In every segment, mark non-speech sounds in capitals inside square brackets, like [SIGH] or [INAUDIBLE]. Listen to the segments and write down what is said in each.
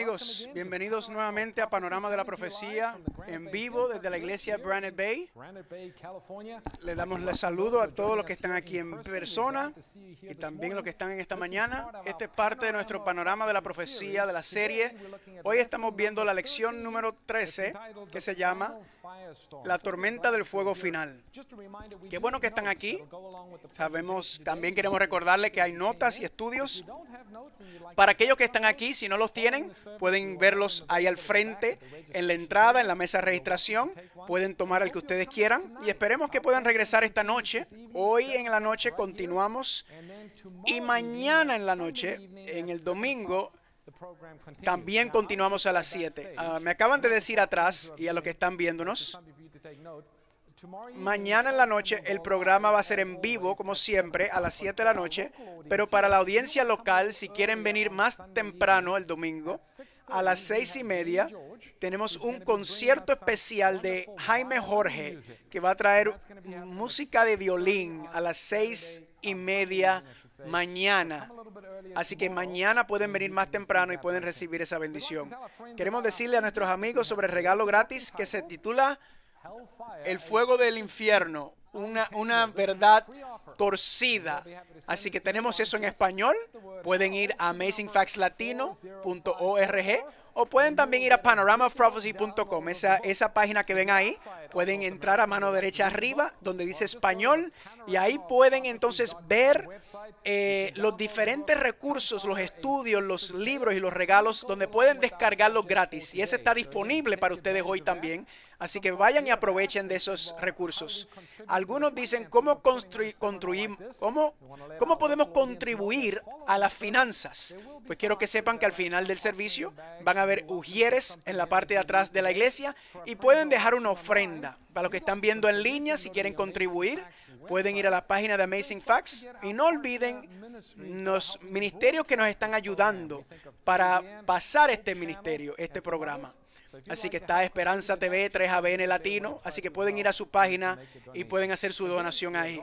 amigos, bienvenidos nuevamente a Panorama de la Profecía en vivo desde la iglesia Granite Bay. Le damos el saludo a todos los que están aquí en persona y también los que están en esta mañana. Este es parte de nuestro panorama de la profecía de la serie. Hoy estamos viendo la lección número 13 que se llama La tormenta del fuego final. Qué bueno que están aquí. Sabemos, también queremos recordarles que hay notas y estudios. Para aquellos que están aquí, si no los tienen, pueden verlos ahí al frente, en la entrada, en la mesa registración. Pueden tomar el que ustedes quieran y esperemos que puedan regresar esta noche. Hoy en la noche continuamos y mañana en la noche, en el domingo, también continuamos a las 7. Ah, me acaban de decir atrás y a los que están viéndonos Mañana en la noche el programa va a ser en vivo, como siempre, a las 7 de la noche. Pero para la audiencia local, si quieren venir más temprano el domingo, a las 6 y media, tenemos un concierto especial de Jaime Jorge, que va a traer música de violín a las 6 y media mañana. Así que mañana pueden venir más temprano y pueden recibir esa bendición. Queremos decirle a nuestros amigos sobre el regalo gratis que se titula el fuego del infierno, una, [LAUGHS] una verdad torcida. Así que tenemos eso en español. Pueden ir a amazingfactslatino.org o pueden también ir a panoramaofprophecy.com, esa, esa página que ven ahí. Pueden entrar a mano derecha arriba, donde dice español, y ahí pueden entonces ver eh, los diferentes recursos, los estudios, los libros y los regalos, donde pueden descargarlos gratis. Y ese está disponible para ustedes hoy también. Así que vayan y aprovechen de esos recursos. Algunos dicen cómo construir, cómo podemos contribuir a las finanzas. Pues quiero que sepan que al final del servicio van ver ujieres en la parte de atrás de la iglesia y pueden dejar una ofrenda. Para los que están viendo en línea, si quieren contribuir, pueden ir a la página de Amazing Facts y no olviden los ministerios que nos están ayudando para pasar este ministerio, este programa. Así que está Esperanza TV, 3ABN Latino. Así que pueden ir a su página y pueden hacer su donación ahí.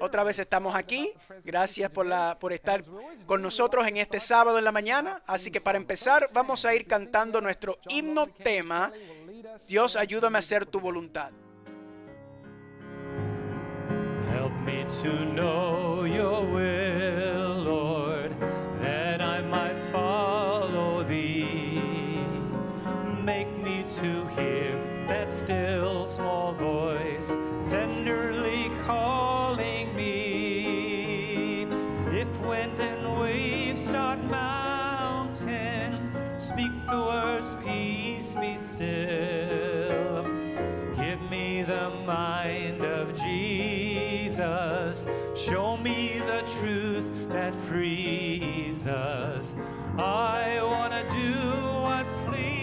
Otra vez estamos aquí. Gracias por, la, por estar con nosotros en este sábado en la mañana. Así que para empezar vamos a ir cantando nuestro himno tema. Dios, ayúdame a hacer tu voluntad. Help me to know your will. make me to hear that still small voice tenderly calling me. If wind and waves start mountain, speak the words, peace be still. Give me the mind of Jesus. Show me the truth that frees us. I want to do what pleases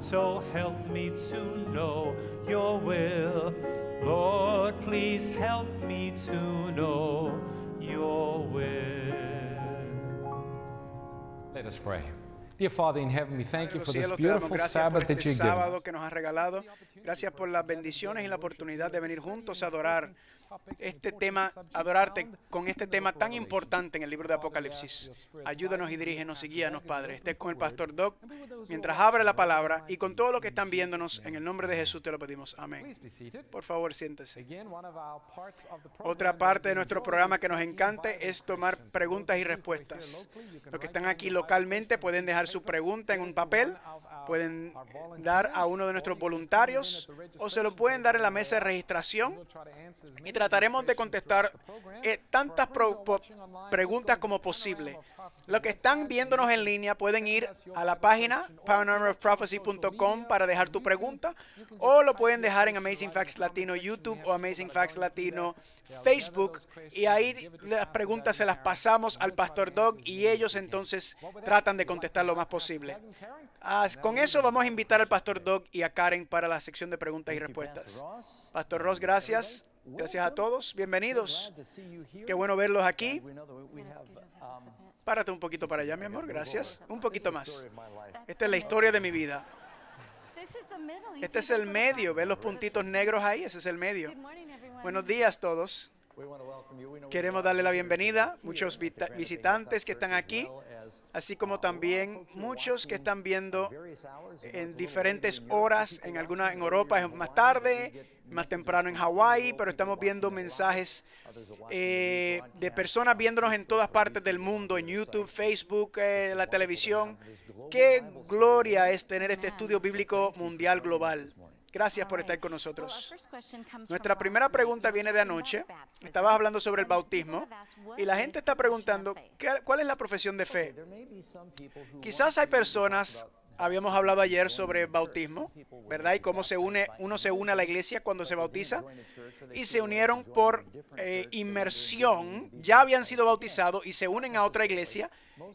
So help me to know your will. Lord, please help me to know your will. Let us pray. Dear Father in heaven, we thank you for this beautiful Sabbath that este you us. Gracias por las bendiciones y la oportunidad de venir juntos a adorar este tema, adorarte con este tema tan importante en el libro de Apocalipsis. Ayúdanos y dirígenos y guíanos, Padre. Estés con el pastor Doc mientras abre la palabra y con todo lo que están viéndonos. En el nombre de Jesús te lo pedimos. Amén. Por favor, siéntese. Otra parte de nuestro programa que nos encanta es tomar preguntas y respuestas. Los que están aquí localmente pueden dejar su pregunta en un papel pueden eh, dar a uno de nuestros voluntarios o se lo pueden dar en la mesa de registración y trataremos de contestar eh, tantas preguntas como posible. Los que están viéndonos en línea pueden ir a la página paranormalprophecy.com para dejar tu pregunta o lo pueden dejar en Amazing Facts Latino YouTube o Amazing Facts Latino Facebook y ahí las preguntas se las pasamos al Pastor Doug y ellos entonces tratan de contestar lo más posible. Ah, con eso vamos a invitar al Pastor Doug y a Karen para la sección de preguntas y respuestas. Pastor Ross, gracias. Gracias a todos. Bienvenidos. Qué bueno verlos aquí. Um, Párate un poquito para allá, mi amor. Gracias. Un poquito más. Esta es la historia de mi vida. Este es el medio. ¿Ves los puntitos negros ahí? Ese es el medio. Buenos días todos. Queremos darle la bienvenida, a muchos visitantes que están aquí, así como uh, también muchos que están viendo en diferentes horas, en alguna en Europa es más tarde, más temprano en Hawái, pero estamos viendo mensajes eh, de personas viéndonos en todas partes del mundo, en YouTube, Facebook, eh, la televisión. Qué gloria es tener este estudio bíblico mundial global. Gracias por estar con nosotros. Nuestra primera pregunta viene de anoche. Estabas hablando sobre el bautismo y la gente está preguntando, ¿cuál es la profesión de fe? Quizás hay personas, habíamos hablado ayer sobre bautismo, ¿verdad? Y cómo se une, uno se une a la iglesia cuando se bautiza y se unieron por eh, inmersión, ya habían sido bautizados y se unen a otra iglesia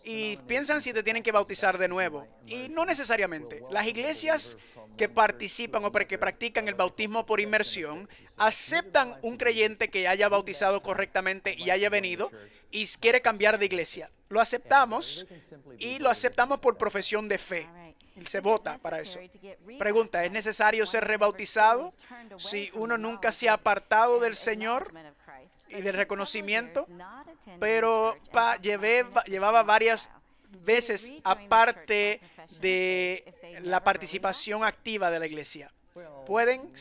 y piensan si te tienen que bautizar de nuevo. Y no necesariamente. Las iglesias que participan o que practican el bautismo por inmersión aceptan un creyente que haya bautizado correctamente y haya venido y quiere cambiar de iglesia. Lo aceptamos y lo aceptamos por profesión de fe. Y se vota para eso. Pregunta, ¿es necesario ser rebautizado si uno nunca se ha apartado del Señor? y de reconocimiento, pero llevaba varias veces aparte de la participación activa de la iglesia. ¿Pueden?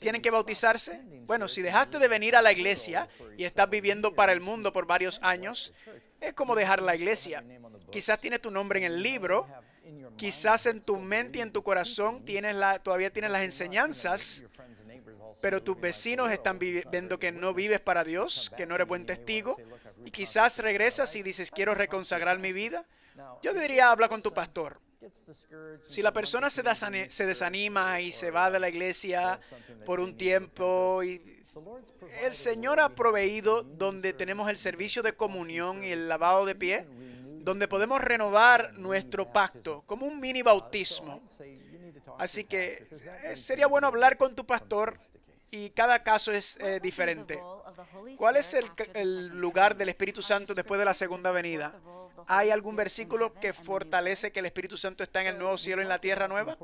¿Tienen que bautizarse? Bueno, si dejaste de venir a la iglesia y estás viviendo para el mundo por varios años, es como dejar la iglesia. Quizás tienes tu nombre en el libro, Quizás en tu mente y en tu corazón tienes la, todavía tienes las enseñanzas, pero tus oh, vecinos están viendo que no vives para Dios, que no eres buen testigo, y quizás regresas y dices, quiero reconsagrar mi vida. Yo diría, habla con tu pastor. Si la persona se, desanima y se va de la iglesia por un tiempo, el Señor ha proveído donde tenemos el servicio de comunión y el lavado de pie donde podemos renovar nuestro pacto, como un mini bautismo. Así que eh, sería bueno hablar con tu pastor y cada caso es eh, diferente. ¿Cuál es el lugar del Espíritu Santo después de la segunda venida? ¿Hay algún versículo que fortalece que el Espíritu Santo está en el nuevo cielo y en la tierra nueva?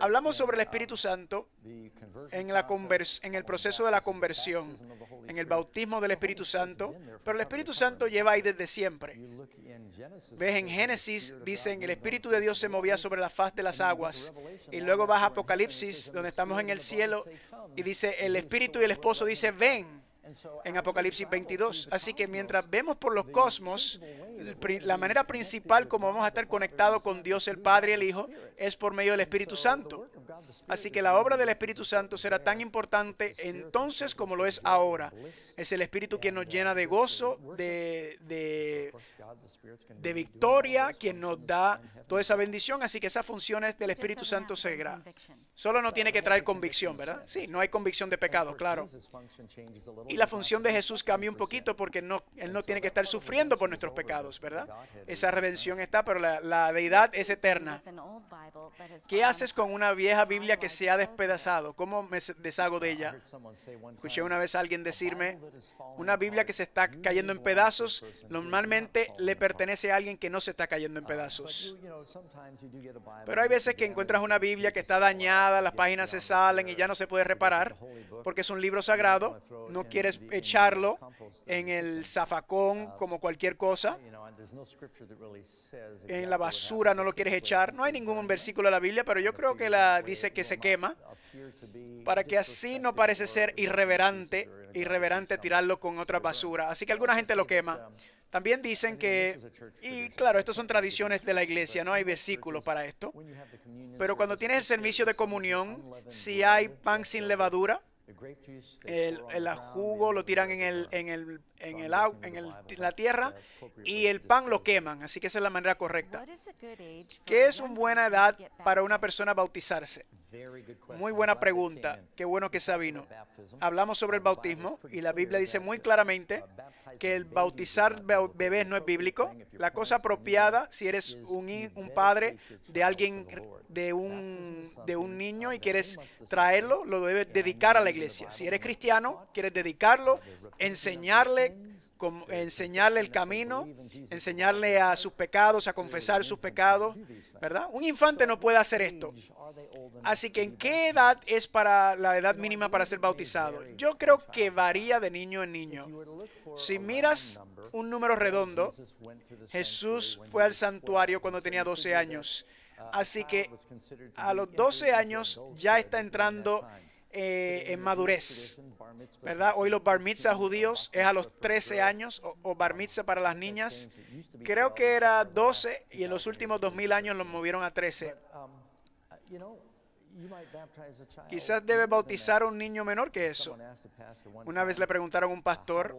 Hablamos sobre el um, Espíritu Santo en, en el proceso de la conversión, en el bautismo del Espíritu Santo, pero el Espíritu Santo lleva ahí desde siempre. Ves, en Génesis dicen, el Espíritu de Dios se movía sobre la faz de las aguas. Y luego vas a Apocalipsis, donde estamos en el cielo, y dice, el Espíritu y el Esposo dice, ven en Apocalipsis 22. Así que mientras vemos por los cosmos, la manera principal como vamos a estar conectados con Dios el Padre y el Hijo es por medio del Espíritu Santo. Así que la obra del Espíritu Santo será tan importante entonces como lo es ahora. Es el Espíritu quien nos llena de gozo, de, de, victoria, quien nos da toda esa bendición. Así que esas es del Espíritu Santo segra Solo no tiene que traer convicción, ¿verdad? Sí, no hay convicción de pecado, claro. Y la función de Jesús cambia un poquito porque no, Él no tiene que estar sufriendo por nuestros pecados, ¿verdad? Esa redención está, pero la, la deidad es eterna. ¿Qué haces con una vieja Biblia que se ha despedazado, ¿cómo me deshago de ella? Escuché una vez a alguien decirme, una Biblia que se está cayendo en pedazos, normalmente le pertenece a alguien que no se está cayendo en pedazos. Pero hay veces que encuentras una Biblia que está dañada, las páginas se salen y ya no se puede reparar, porque es un libro sagrado, no quieres echarlo en el zafacón como cualquier cosa, en la basura no lo quieres echar, no hay ningún versículo de la Biblia, pero yo creo que la dice que se quema, para que así no parece ser irreverente, irreverente tirarlo con otra basura. Así que alguna gente lo quema. También dicen que, y claro, estas son tradiciones de la iglesia, no hay versículo para esto, pero cuando tienes el servicio de comunión, si hay pan sin levadura, el, el, jugo lo tiran en, el, en, el, en, el, en, en la tierra y el pan lo queman, así que esa es la manera correcta. ¿Qué es una buena edad para una persona bautizarse? Muy buena pregunta. Qué bueno que Sabino. Hablamos sobre el bautismo y la Biblia dice muy uh, claramente que el bautizar bebés no es bíblico. La cosa apropiada si eres un, un padre de alguien, de un, de un niño y quieres traerlo, lo debes dedicar a la iglesia. Si eres cristiano, quieres dedicarlo, enseñarle enseñarle el camino, enseñarle a sus pecados, a confesar sus pecados, ¿verdad? Un infante no puede hacer esto. Así que, ¿en qué edad es para la edad mínima para ser bautizado? Yo creo que varía de niño en niño. Si miras un número uh, redondo, Jesús fue al santuario cuando tenía 12 años. Uh, Así que a los 12 años ya está entrando eh, en madurez. ¿Verdad? Hoy los bar mitzvah judíos es a los 13 años o, o, bar mitzvah para las niñas. Creo que era 12 y en los últimos 2000 años los movieron a 13. Um, uh, Quizás debe bautizar a un niño menor que eso. Una vez le preguntaron a un uh, pastor,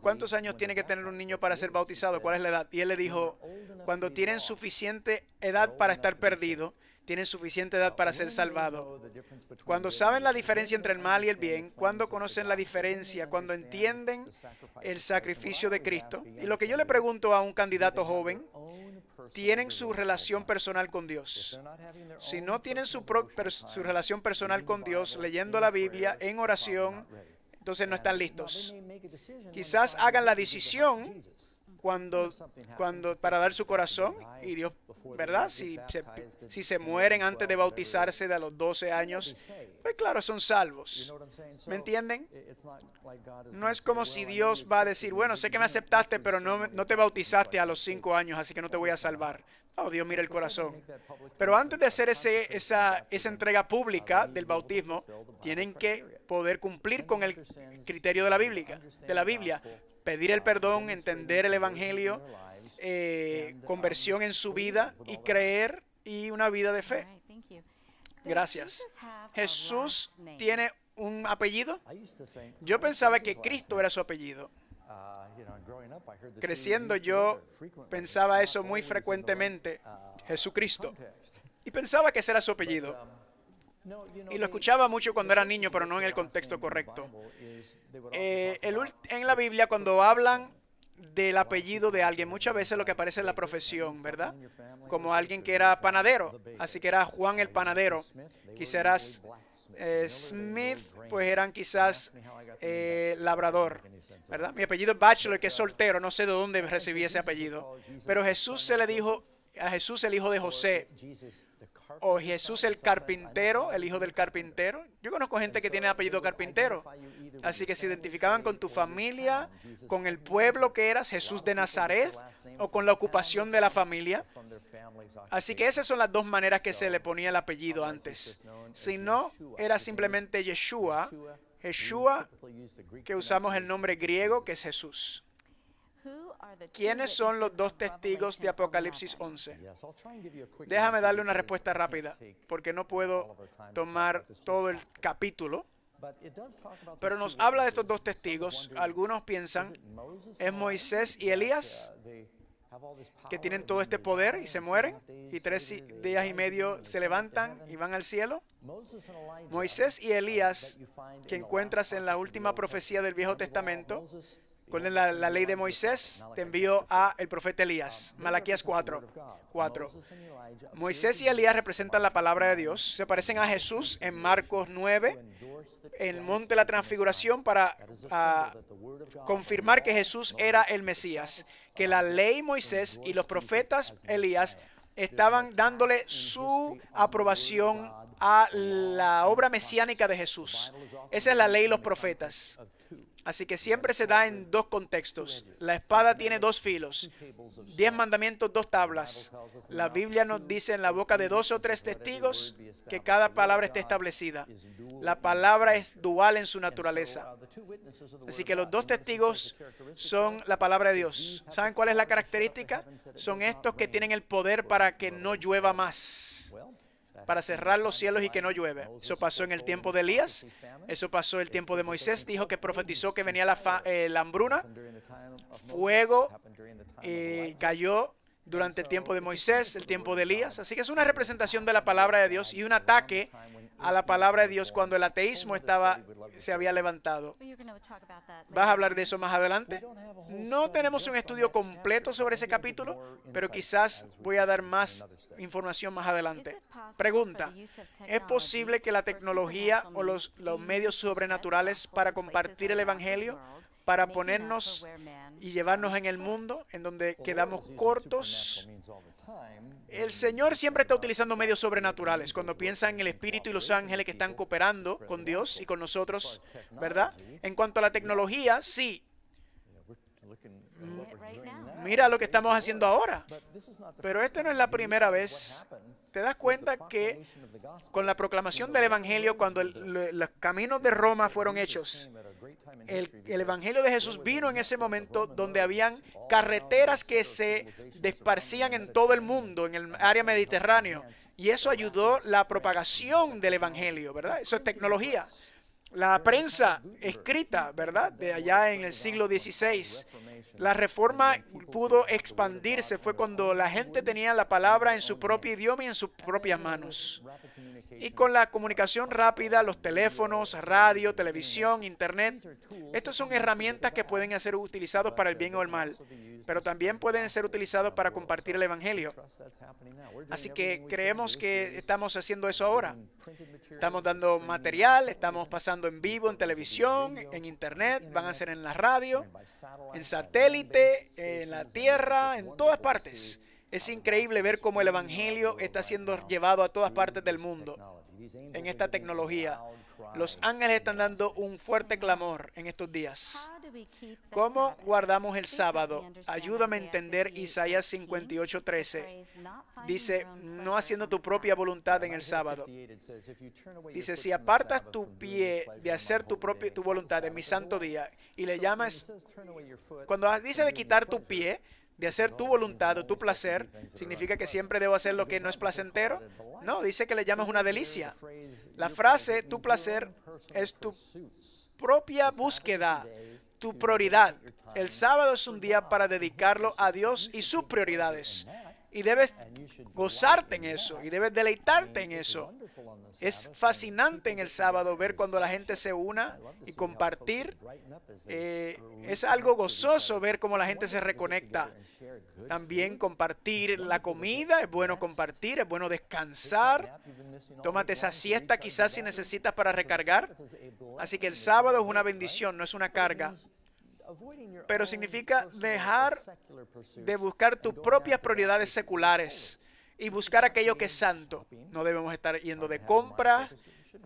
¿cuántos años tiene que tener un niño para ser bautizado? ¿Cuál es la edad? Y él le dijo, cuando tienen suficiente edad para estar perdido tienen suficiente edad para ser salvados. Cuando saben la diferencia entre el mal y el bien, cuando conocen la diferencia, cuando entienden el sacrificio de Cristo. Y lo que yo le pregunto a un candidato joven, tienen su relación personal con Dios. Si no tienen su, su relación personal con Dios, leyendo la Biblia, en oración, entonces no están listos. Quizás hagan la decisión cuando, cuando, para dar su corazón y Dios, ¿verdad? Si se, si se mueren antes de bautizarse de a los 12 años, pues claro, son salvos. ¿Me entienden? No es como si Dios va a decir, bueno, sé que me aceptaste, pero no, no te bautizaste a los 5 años, así que no te voy a salvar. Oh, Dios mira el corazón. Pero antes de hacer ese, esa, esa entrega pública del bautismo, tienen que poder cumplir con el criterio de la Biblia, de la Biblia, pedir el perdón, entender el Evangelio, eh, conversión en su vida y creer y una vida de fe. Gracias. Jesús tiene un apellido. Yo pensaba que Cristo era su apellido. Ah, Creciendo yo pensaba eso muy frecuentemente, uh, Jesucristo. Y pensaba que ese era su apellido. Um, y lo escuchaba mucho cuando era niño, pero no en el contexto correcto. Eh, en la Biblia, cuando hablan del apellido de alguien, muchas veces lo que aparece es la profesión, ¿verdad? Como alguien que era panadero, así que era Juan el panadero. Quizás eh, Smith, pues eran quizás eh, labrador, ¿verdad? Mi apellido es Bachelor, que es soltero, no sé de dónde recibí ese apellido. Pero Jesús se le dijo, a Jesús el hijo de José, o Jesús el carpintero, el hijo del carpintero. Yo conozco gente que tiene apellido carpintero. Así que se identificaban con tu familia, con el pueblo que eras, Jesús de Nazaret, o con la ocupación de la familia. Así que esas son las dos maneras que se le ponía el apellido antes. Si no, era simplemente Yeshua, Yeshua, que usamos el nombre griego, que es Jesús. ¿Quiénes son los dos testigos de Apocalipsis 11? Déjame darle una respuesta rápida, porque no puedo tomar todo el capítulo. Pero nos habla de estos dos testigos. Algunos piensan, es Moisés y Elías uh, que tienen todo este poder y se mueren, y tres días y medio se levantan y van al cielo. Moisés y Elías, que encuentras en la última profecía del Viejo Testamento, con la, ley de Moisés te envió a el profeta Elías. Malaquías 4. Moisés y Elías representan la palabra de Dios. Se parecen a Jesús en Marcos 9, en el monte de la transfiguración, para ah, confirmar que Jesús era el Mesías. Que la ley Moisés y los profetas Elías estaban dándole su aprobación a la obra mesiánica de Jesús. Esa es la ley y los profetas. Así que siempre se da en dos contextos. La espada tiene dos filos, diez mandamientos, dos tablas. La Biblia nos dice en la boca de dos o tres testigos que cada palabra esté establecida. La palabra es dual en su naturaleza. Así que los dos testigos son la palabra de Dios. ¿Saben cuál es la característica? Son estos que tienen el poder para que no llueva más para cerrar los cielos y que no llueve. Eso pasó en el tiempo de Elías, eso pasó en el tiempo de Moisés, dijo que profetizó que venía la, eh, hambruna, fuego y eh, cayó durante el tiempo de Moisés, el tiempo de Elías. Así que es una representación de la palabra de Dios y un ataque a la palabra de Dios cuando el ateísmo estaba, se había levantado. ¿Vas a hablar de eso más adelante? No tenemos un estudio completo sobre ese capítulo, pero quizás voy a dar más información más adelante. Pregunta, ¿es posible que la tecnología o los, los medios sobrenaturales para compartir el Evangelio para ponernos y llevarnos en el mundo en donde quedamos cortos. El Señor siempre está utilizando medios sobrenaturales. Cuando piensa en el Espíritu y los ángeles que están cooperando con Dios y con nosotros, ¿verdad? En cuanto a la tecnología, sí. Mira lo que estamos haciendo ahora. Pero esta no es la primera vez te das cuenta que con la proclamación del Evangelio, cuando los caminos de Roma fueron hechos, el, el, Evangelio de Jesús vino en ese momento donde habían carreteras que se desparcían en todo el mundo, en el área mediterránea, y eso ayudó la propagación del Evangelio, ¿verdad? Eso es tecnología la prensa escrita, ¿verdad? De allá en el siglo XVI. La reforma pudo expandirse, fue cuando la gente tenía la palabra en su propio idioma y en sus propias manos. Y con la comunicación rápida, los teléfonos, radio, televisión, internet, estos son herramientas que pueden ser utilizados para el bien o el mal, pero también pueden ser utilizados para compartir el Evangelio. Así que creemos que estamos haciendo eso ahora. Estamos dando material, estamos pasando en vivo, en televisión, en internet, van a ser en la radio, en satélite, en la tierra, en todas partes. Es increíble ver cómo el Evangelio está siendo llevado a todas partes del mundo en esta tecnología. Los ángeles están dando un fuerte clamor en estos días. ¿Cómo guardamos el sábado? Ayúdame a entender Isaías 58:13. Dice, no haciendo tu propia voluntad en el sábado. Dice, si apartas tu pie de hacer tu, propia, tu voluntad en mi santo día y le llamas... Cuando dice de quitar tu pie, de hacer tu voluntad o tu placer, significa que siempre debo hacer lo que no es placentero. No, dice que le llamas una delicia. La frase tu placer es tu propia búsqueda, tu prioridad. El sábado es un día para dedicarlo a Dios y sus prioridades y debes gozarte en eso y debes deleitarte en eso. Es fascinante en el sábado ver cuando la gente se una y compartir. Eh, es algo gozoso ver cómo la gente se reconecta. También compartir la comida, es bueno compartir, es bueno descansar. Tómate esa siesta quizás si necesitas para recargar. Así que el sábado es una bendición, no es una carga pero significa dejar de buscar tus propias prioridades seculares y buscar aquello que es santo. No debemos estar yendo de compra,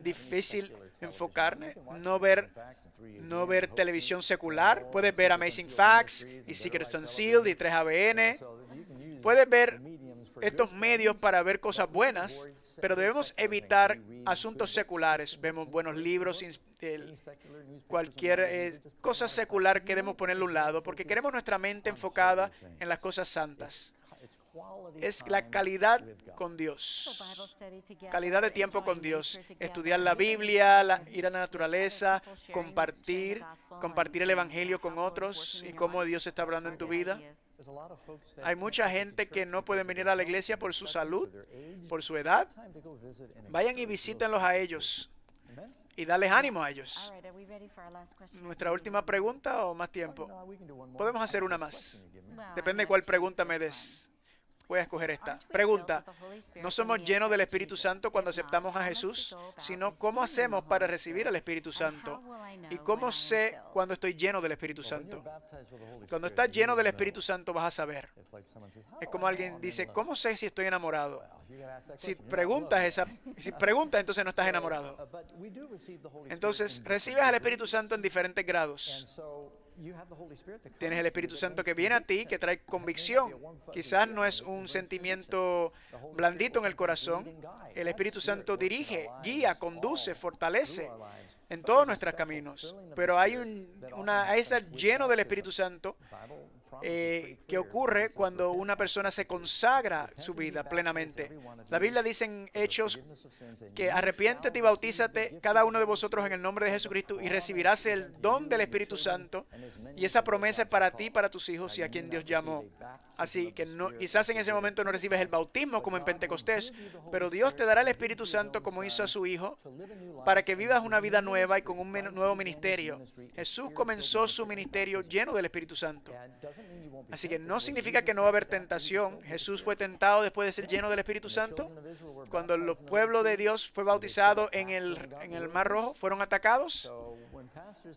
difícil enfocarme, no ver, no ver televisión secular. Puedes ver Amazing Facts y Secrets Unsealed y 3ABN. Puedes ver estos medios para ver cosas buenas, pero debemos evitar asuntos seculares. Vemos buenos libros, cualquier eh, cosa secular queremos ponerlo a un lado, porque queremos nuestra mente enfocada en las cosas santas. Es la calidad con Dios, calidad de tiempo con Dios, estudiar la Biblia, la, ir a la naturaleza, compartir, compartir el Evangelio con otros y cómo Dios está hablando en tu vida. Hay mucha gente que no pueden venir a la iglesia por su salud, por su edad. Vayan y visítenlos a ellos y darles ánimo a ellos. Nuestra última pregunta o más tiempo. Podemos hacer una más. Depende de cuál pregunta me des. Voy a escoger esta. Pregunta, ¿no somos llenos del Espíritu Santo cuando aceptamos a Jesús? Sino, ¿cómo hacemos para recibir al Espíritu Santo? ¿Y cómo sé cuando estoy lleno del Espíritu Santo? Cuando estás lleno del Espíritu Santo vas a saber. Es como alguien dice, ¿cómo sé si estoy enamorado? Si preguntas esa, si preguntas, entonces no estás enamorado. Uh, entonces, recibes al Espíritu Santo en diferentes grados. Tienes el Espíritu Santo que viene a ti, que trae convicción. Quizás no es un sentimiento blandito en el corazón. El Espíritu Santo dirige, guía, conduce, fortalece en todos nuestros caminos. Pero hay un, una, estar lleno del Espíritu Santo eh, Qué que ocurre cuando una persona se consagra su vida plenamente. La Biblia dice en Hechos que arrepiéntete y bautízate cada uno de vosotros en el nombre de Jesucristo y recibirás el don del Espíritu Santo. Y esa promesa es para ti, para tus hijos y a quien Dios llamó. Así que quizás en ese momento no recibes el bautismo como en Pentecostés, pero Dios te dará el Espíritu Santo como hizo a su Hijo para que vivas una vida nueva y con un nuevo ministerio. Jesús comenzó su ministerio lleno del Espíritu Santo. Así que no significa que no va a haber tentación. Jesús fue tentado después de ser lleno del Espíritu Santo. Cuando el pueblo de Dios fue bautizado en el, Mar Rojo, fueron atacados.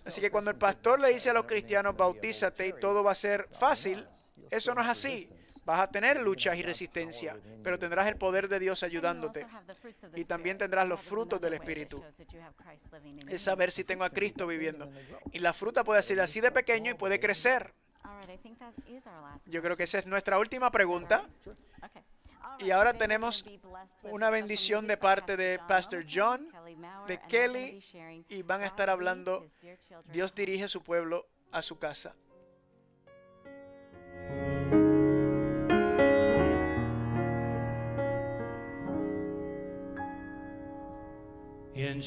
Así que cuando el pastor le dice a los cristianos, bautízate y todo va a ser fácil, eso no es así. Vas a tener luchas y resistencia, pero tendrás el poder de Dios ayudándote. Y también tendrás los frutos del Espíritu. Es saber si tengo a Cristo viviendo. Y la fruta puede ser así de pequeño y puede crecer. Yo creo que esa es nuestra última pregunta. Y ahora tenemos una bendición de parte de Pastor John, de Kelly, y van a estar hablando, Dios dirige su pueblo a su casa. In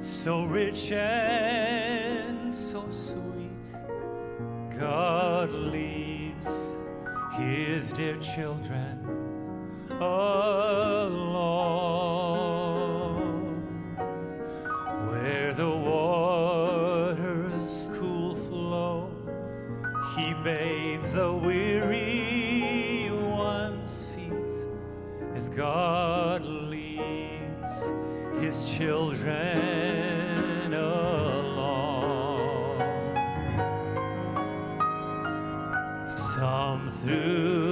so rich and so sweet. God leads his dear children along where the waters cool flow. He bathes the weary one's feet as God his children along. Some through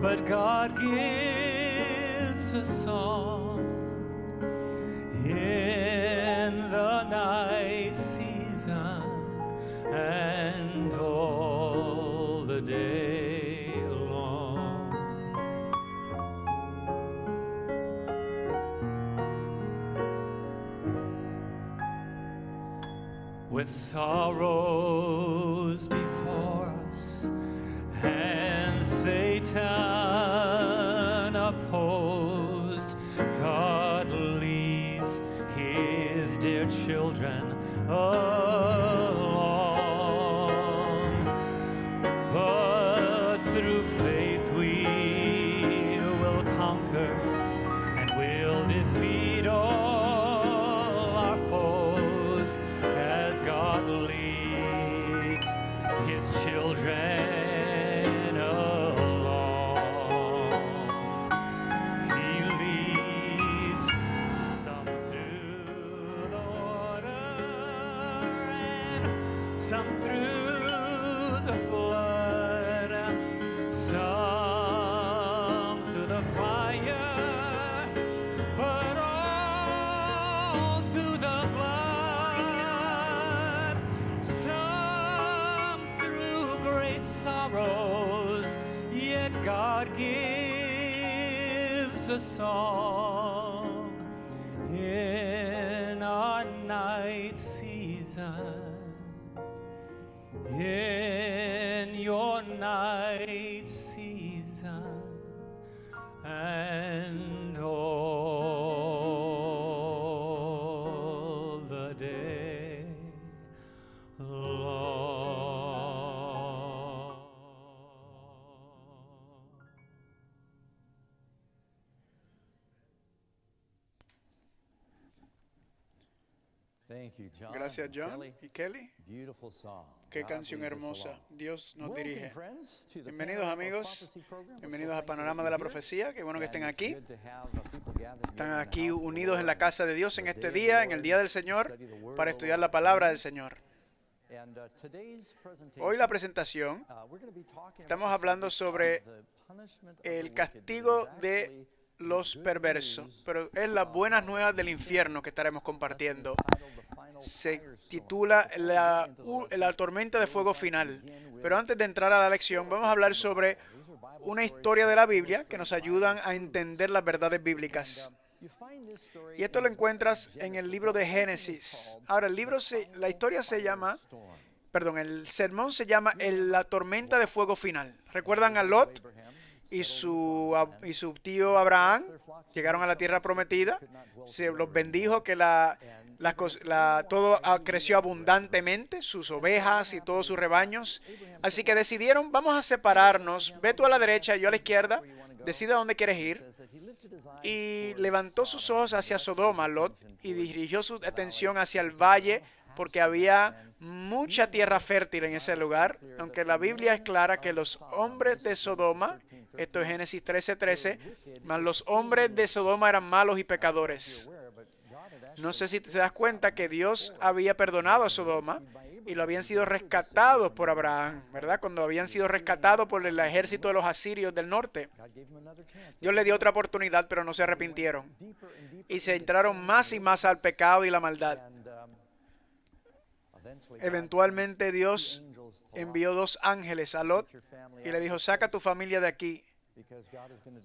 but God gives a song in the night season and all the day long. With sorrows before us and Satan. children of oh, saw John y Kelly. Qué canción hermosa. Dios nos dirige. Bienvenidos, amigos. Bienvenidos al Panorama de la Profecía. Qué bueno que estén aquí. Están aquí unidos en la casa de Dios en este día, en el día del Señor, para estudiar la palabra del Señor. Uh, Hoy la presentación, uh, estamos hablando sobre el castigo de los perversos, pero es las buenas nuevas del infierno que estaremos compartiendo. Se titula la, la, tormenta de fuego final. Pero antes de entrar a la lección, vamos a hablar sobre una historia de la Biblia que nos ayudan a entender las verdades bíblicas. Y esto lo encuentras en el libro de Génesis. Ahora, el libro la historia se llama, perdón, el sermón se llama La tormenta de fuego final. ¿Recuerdan a Lot? y su, y su tío Abraham llegaron a la tierra prometida, se los bendijo que la, todo creció abundantemente, sus ovejas y todos sus rebaños. Así que decidieron, vamos a separarnos, ve tú a la derecha, yo a la izquierda, decide a dónde quieres ir. Y levantó sus ojos hacia Sodoma, Lot, y dirigió su atención hacia el valle porque había mucha tierra fértil en ese lugar, aunque la Biblia es clara que los hombres de Sodoma, esto es Génesis 13:13, 13, los hombres de Sodoma eran malos y pecadores. No sé si te das cuenta que Dios había perdonado a Sodoma y lo habían sido rescatados por Abraham, ¿verdad? Cuando habían sido rescatados por el ejército de los asirios del norte. Dios le dio otra oportunidad, pero no se arrepintieron. Y se entraron más y más al pecado y la maldad. Eventualmente Dios envió dos ángeles a Lot y le dijo, saca tu familia de aquí,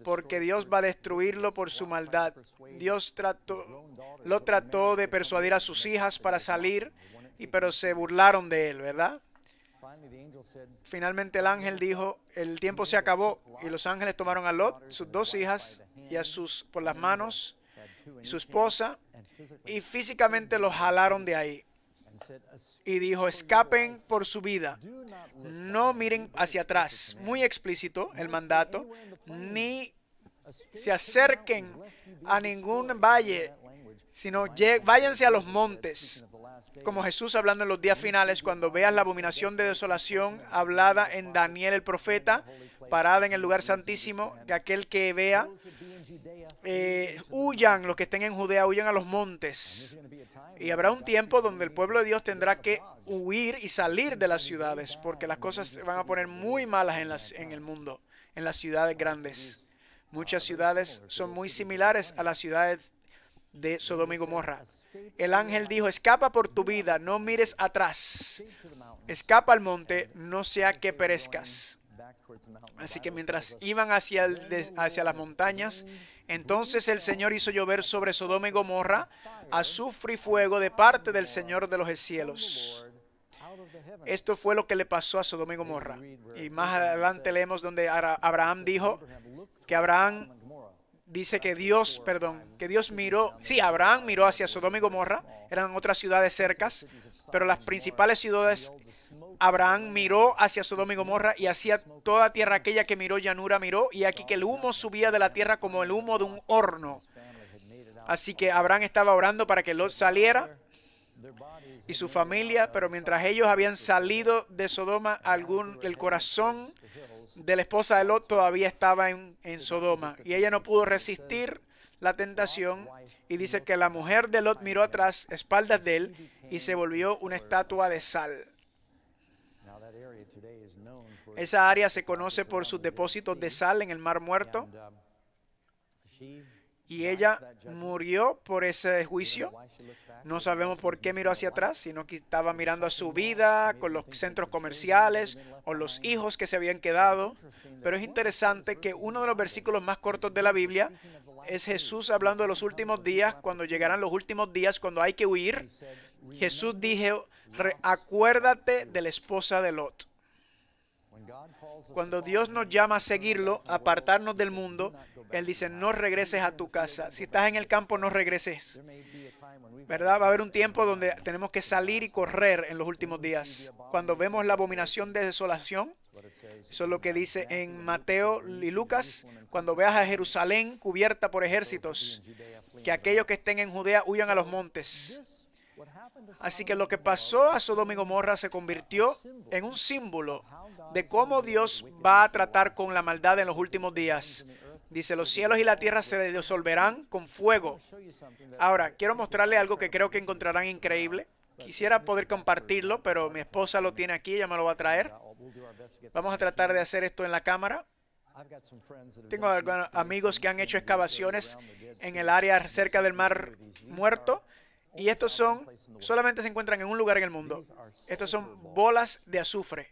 porque Dios va a destruirlo por su maldad. Dios trató, lo trató de persuadir a sus hijas para salir, y, pero se burlaron de él, ¿verdad? Finalmente el ángel dijo, el tiempo se acabó y los ángeles tomaron a Lot, sus dos hijas y a sus por las manos, su esposa, y físicamente los jalaron de ahí y dijo, escapen por su vida, no miren hacia atrás. Muy explícito el mandato, ni se acerquen a ningún valle, sino váyanse a los montes. Como Jesús hablando en los días finales, cuando veas la abominación de desolación hablada en Daniel el profeta, parada en el lugar santísimo, que aquel que vea, eh, huyan los que estén en Judea, huyan a los montes. Y habrá un tiempo donde el pueblo de Dios tendrá que huir y salir de las ciudades, porque las cosas se van a poner muy malas en, las, en el mundo, en las ciudades grandes. Muchas ciudades son muy similares a las ciudades de Sodoma y Gomorra. El ángel dijo, escapa por tu vida, no mires atrás. Escapa al monte, no sea que perezcas. Así que mientras iban hacia, hacia las montañas, entonces el Señor hizo llover sobre Sodoma y Gomorra azufre y fuego de parte del Señor de los cielos. Esto fue lo que le pasó a Sodoma y Gomorra. Y más adelante leemos donde Abraham dijo que Abraham dice que Dios, perdón, que Dios miró, sí, Abraham miró hacia Sodoma y Gomorra, eran otras ciudades cercas, pero las principales ciudades Abraham miró hacia Sodoma y Gomorra y hacia toda tierra aquella que miró llanura miró, y aquí que el humo subía de la tierra como el humo de un horno. Así que Abraham estaba orando para que Lot saliera y su familia, pero mientras ellos habían salido de Sodoma, algún, el corazón de la esposa de Lot todavía estaba en, en Sodoma y ella no pudo resistir la tentación y dice que la mujer de Lot miró atrás, espaldas de él, y se volvió una estatua de sal. Esa área se conoce por sus depósitos de sal en el Mar Muerto. Y ella murió por ese juicio. No sabemos por qué miró hacia atrás, sino que estaba mirando a su vida con los centros comerciales o los hijos que se habían quedado. Pero es interesante que uno de los versículos más cortos de la Biblia es Jesús hablando de los últimos días, cuando llegarán los últimos días, cuando hay que huir. Jesús dijo, acuérdate de la esposa de Lot. Cuando Dios nos llama a seguirlo, apartarnos del mundo, Él dice, no regreses a tu casa. Si estás en el campo, no regreses. ¿Verdad? Va a haber un tiempo donde tenemos que salir y correr en los últimos días. Cuando vemos la abominación de desolación, eso es lo que dice en Mateo y Lucas, cuando veas a Jerusalén cubierta por ejércitos, que aquellos que estén en Judea huyan a los montes. Así que lo que pasó a Sodoma y Gomorra se convirtió en un símbolo de cómo Dios va a tratar con la maldad en los últimos días. Dice, los cielos y la tierra se disolverán con fuego. Ahora, quiero mostrarle algo que creo que encontrarán increíble. Quisiera poder compartirlo, pero mi esposa lo tiene aquí, ella me lo va a traer. Vamos a tratar de hacer esto en la cámara. Tengo amigos que han hecho excavaciones en el área cerca del mar muerto y estos son, solamente se encuentran en un lugar en el mundo. Estos son bolas de azufre.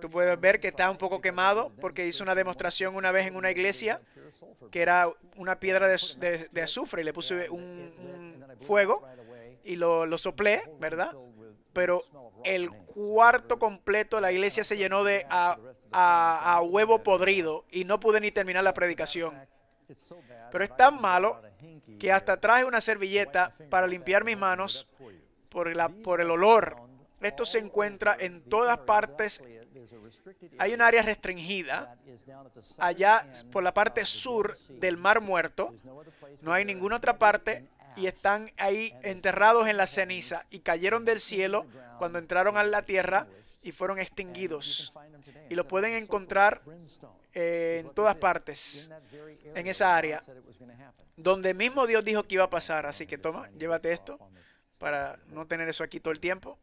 Tú puedes ver que está un poco quemado porque hice una demostración una vez en una iglesia que era una piedra de, azufre y le puse un, fuego y lo, soplé, ¿verdad? Pero el cuarto completo de la iglesia se llenó de a huevo podrido y no pude ni terminar la predicación. Pero es tan malo que hasta traje una servilleta para limpiar mis manos por, la, por el olor. Esto se encuentra en todas partes. Hay un área restringida allá por la parte sur del Mar Muerto. No hay ninguna otra parte y están ahí enterrados en la ceniza y cayeron del cielo cuando entraron a la tierra y fueron extinguidos. Y lo pueden encontrar eh, en todas partes, en esa área, donde mismo Dios dijo que iba a pasar. Así que toma, llévate esto para no tener eso aquí todo el tiempo.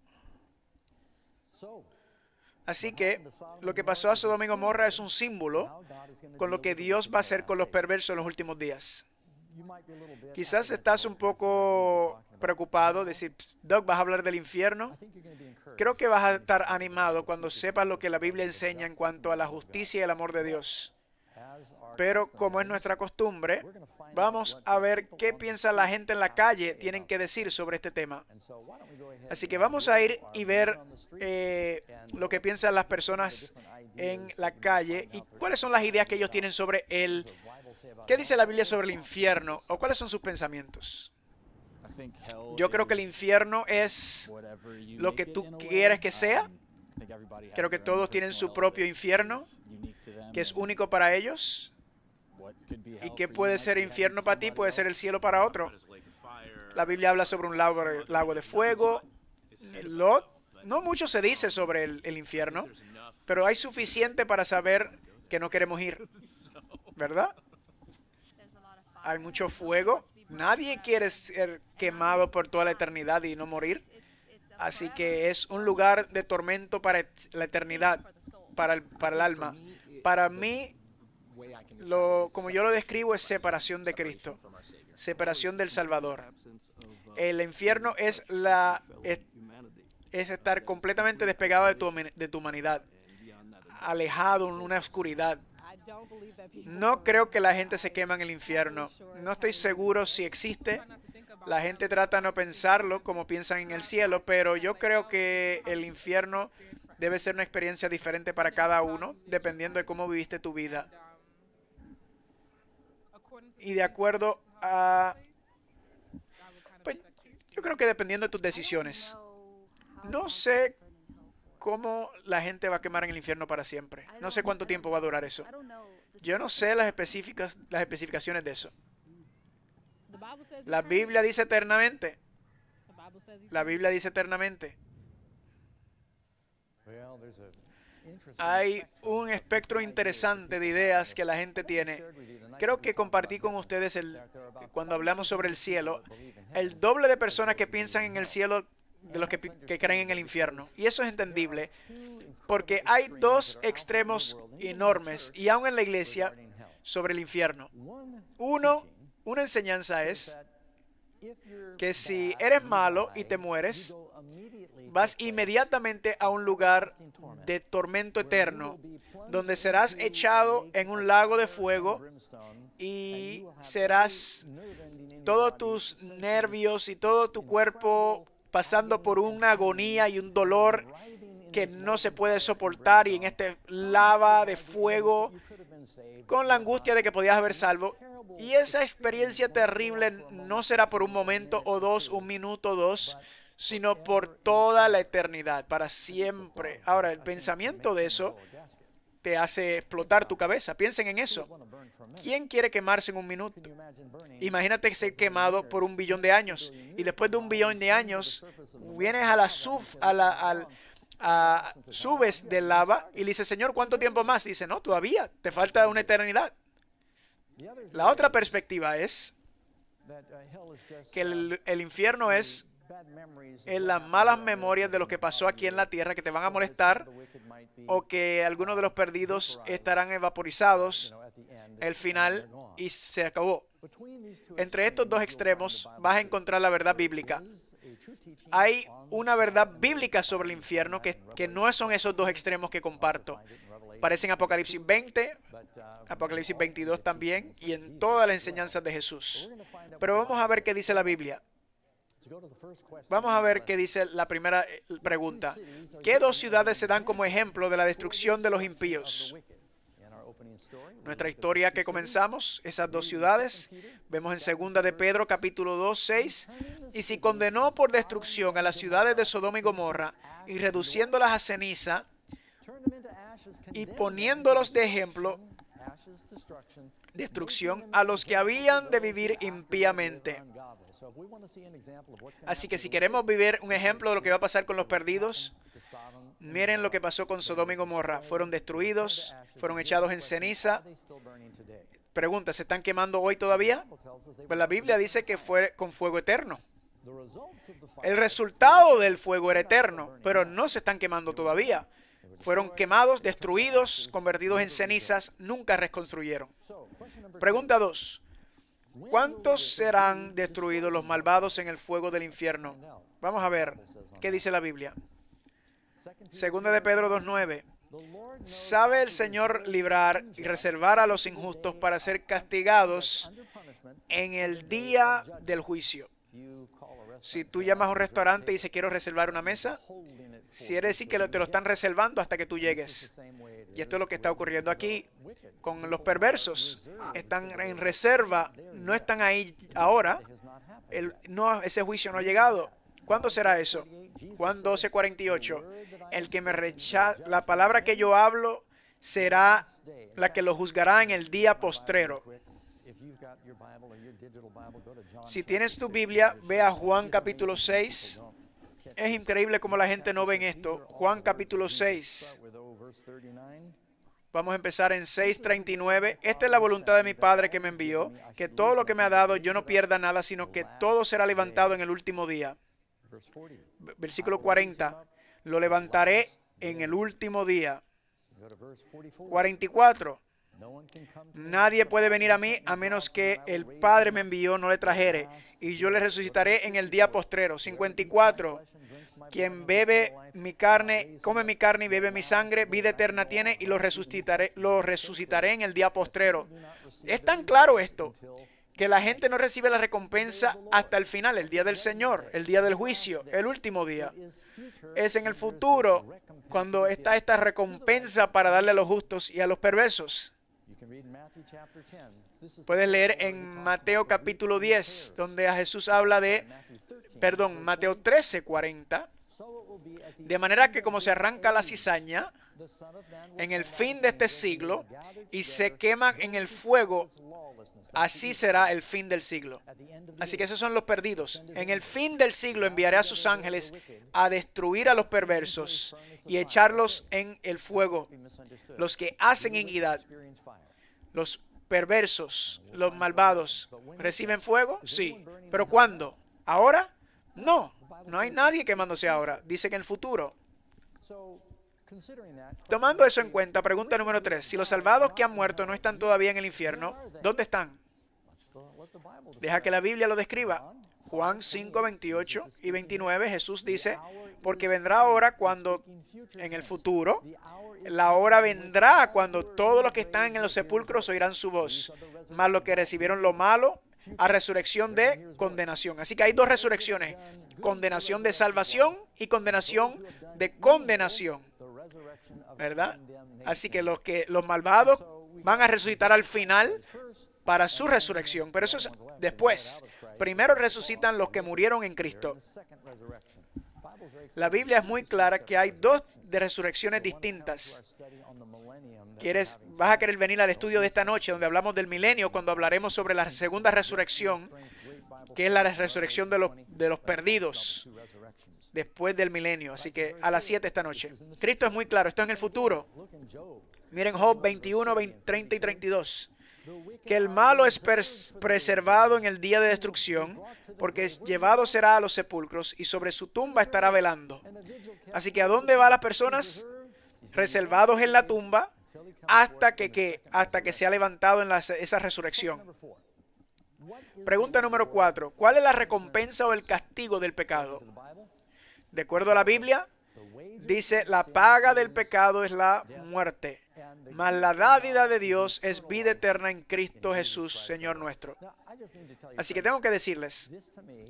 Así que lo que pasó a su Morra es un símbolo con lo que Dios va a hacer con los perversos en los últimos días. Quizás estás un poco preocupado, decir, Doug, vas a hablar del infierno. Creo que vas a estar animado cuando sepas lo que la Biblia enseña en cuanto a la justicia y el amor de Dios. Pero como es nuestra costumbre, vamos a ver qué piensa la gente en la calle, tienen que decir sobre este tema. Así que vamos a ir y ver eh, lo que piensan las personas en la calle y cuáles son las ideas que ellos tienen sobre el ¿Qué dice la Biblia sobre el infierno o cuáles son sus pensamientos? Yo creo que el infierno es lo que tú quieres que sea. Creo que todos tienen su propio infierno, que es único para ellos. Y que puede ser infierno para ti, puede ser el cielo para otro. La Biblia habla sobre un lago, de fuego. Lot, no mucho se dice sobre el infierno, pero hay suficiente para saber que no queremos ir, ¿verdad? hay mucho fuego. Nadie quiere ser quemado por toda la eternidad y no morir. Así que es un lugar de tormento para la eternidad, para el, para el alma. Para mí, lo, como yo lo describo, es separación de Cristo, separación del Salvador. El infierno es, la, es, estar completamente despegado de de tu humanidad, alejado en una oscuridad no creo que la gente se quema en el infierno. No estoy seguro si existe. La gente trata no pensarlo como piensan en el cielo, pero yo creo que el infierno debe ser una experiencia diferente para cada uno, dependiendo de cómo viviste tu vida. Y de acuerdo a... Pues, yo creo que dependiendo de tus decisiones. No sé cómo la gente va a quemar en el infierno para siempre. No sé cuánto tiempo va a durar eso. Yo no sé las, específicas, las especificaciones de eso. La Biblia dice eternamente. La Biblia dice eternamente. Hay un espectro interesante de ideas que la gente tiene. Creo que compartí con ustedes el, cuando hablamos sobre el cielo, el doble de personas que piensan en el cielo de los que, creen en el infierno. Y eso es entendible, porque hay dos extremos enormes, y aún en la iglesia, sobre el infierno. Uno, una enseñanza es que si eres malo y te mueres, vas inmediatamente a un lugar de tormento eterno, donde serás echado en un lago de fuego y serás todos tus nervios y todo tu cuerpo pasando por una agonía y un dolor que no se puede soportar y en este lava de fuego con la angustia de que podías haber salvo. Y esa experiencia terrible no será por un momento o dos, un minuto o dos, sino por toda la eternidad, para siempre. Ahora, el pensamiento de eso te hace explotar tu cabeza. Piensen en eso. ¿Quién quiere quemarse en un minuto? Imagínate ser quemado por un billón de años. Y después de un billón de años, vienes a la sub, a la, subes de lava y le dices, Señor, ¿cuánto tiempo más? dice, no, todavía, te falta una eternidad. La otra perspectiva es que el, el infierno es en las malas memorias de lo que pasó aquí en la tierra que te van a molestar o que algunos de los perdidos estarán evaporizados el final y se acabó. Entre estos dos extremos vas a encontrar la verdad bíblica. Hay una verdad bíblica sobre el infierno que, no son esos dos extremos que comparto. Parece en Apocalipsis 20, uh, Apocalipsis 22 también y en toda la enseñanza de Jesús. Pero vamos a ver qué dice la Biblia. Vamos a ver qué dice la primera eh, pregunta. ¿Qué dos ciudades se dan como ejemplo de la destrucción de los impíos? Nuestra historia que comenzamos, esas dos ciudades, vemos en segunda de Pedro capítulo 2, 6, y si condenó por destrucción a las ciudades de Sodoma y Gomorra y reduciéndolas a ceniza y poniéndolos de ejemplo, destrucción a los que habían de vivir impíamente. Así que si queremos vivir un ejemplo de lo que va a pasar con los perdidos, miren lo que pasó con Sodoma y Gomorra. Fueron destruidos, fueron echados en ceniza. Pregunta, ¿se están quemando hoy todavía? Pues la Biblia dice que fue con fuego eterno. El resultado del fuego era eterno, pero no se están quemando todavía. Fueron quemados, destruidos, convertidos en cenizas, nunca reconstruyeron. Pregunta 2. ¿Cuántos serán destruidos los malvados en el fuego del infierno? Vamos a ver qué dice la Biblia. Segunda de Pedro 2.9. ¿Sabe el Señor librar y reservar a los injustos para ser castigados en el día del juicio? Si tú llamas a un restaurante y dices quiero reservar una mesa, si eres decir que te lo están reservando hasta que tú llegues. Y esto es lo que está ocurriendo aquí con los perversos. Están en reserva, no están ahí ahora. no, ese juicio no ha llegado. ¿Cuándo será eso? Juan 12, 48. El que me rechaza, la palabra que yo hablo será la que lo juzgará en el día postrero. Si tienes tu Biblia, ve a Juan capítulo 6. Es increíble cómo la gente no ve esto. Juan capítulo 6. Vamos a empezar en 6.39. Esta es la voluntad de mi Padre que me envió, que todo lo que me ha dado yo no pierda nada, sino que todo será levantado en el último día. Versículo 40. Lo levantaré en el último día. 44. Nadie puede venir a mí a menos que el Padre me envió, no le trajere, y yo le resucitaré en el día postrero. 54. Quien bebe mi carne, come mi carne y bebe mi sangre, vida eterna tiene y lo resucitaré, lo resucitaré en el día postrero. Es tan claro esto que la gente no recibe la recompensa hasta el final, el día del Señor, el día del juicio, el último día. Es en el futuro cuando está esta recompensa para darle a los justos y a los perversos. Puedes leer en Mateo capítulo 10, donde a Jesús habla de, perdón, Mateo 13, 40, de manera que como se arranca la cizaña en el fin de este siglo y se quema en el fuego, así será el fin del siglo. Así que esos son los perdidos. En el fin del siglo enviaré a sus ángeles a destruir a los perversos y echarlos en el fuego, los que hacen iniquidad los perversos, los malvados, ¿reciben fuego? Sí. ¿Pero cuándo? ¿Ahora? No. No hay nadie quemándose ahora. Dice que en el futuro. Tomando eso en cuenta, pregunta número tres. Si los salvados que han muerto no están todavía en el infierno, ¿dónde están? Deja que la Biblia lo describa. Juan 5, 28 y 29, Jesús dice, porque vendrá ahora cuando, en el futuro, la hora vendrá cuando todos los que están en los sepulcros oirán su voz, más los que recibieron lo malo, a resurrección de condenación. Así que hay dos resurrecciones, condenación de salvación y condenación de condenación. ¿Verdad? Así que los que los malvados van a resucitar al final para su resurrección, pero eso es después. Primero resucitan los que murieron en Cristo. La Biblia es muy clara que hay dos de resurrecciones distintas. ¿Quieres, vas a querer venir al estudio de esta noche donde hablamos del milenio, cuando hablaremos sobre la segunda resurrección, que es la resurrección de los, de los perdidos después del milenio. Así que a las 7 esta noche. Cristo es muy claro, esto es en el futuro. Miren Job 21, 30 y 32 que el malo es preservado en el día de destrucción, porque llevado será a los sepulcros y sobre su tumba estará velando. Así que a dónde van las personas reservados en la tumba hasta que, se hasta que sea levantado en esa resurrección. Pregunta número cuatro. ¿Cuál es la recompensa o el castigo del pecado? De acuerdo a la Biblia, dice la paga del pecado es la muerte. Mas la dádida de Dios es vida eterna en Cristo Jesús, Señor nuestro. Así que tengo que decirles,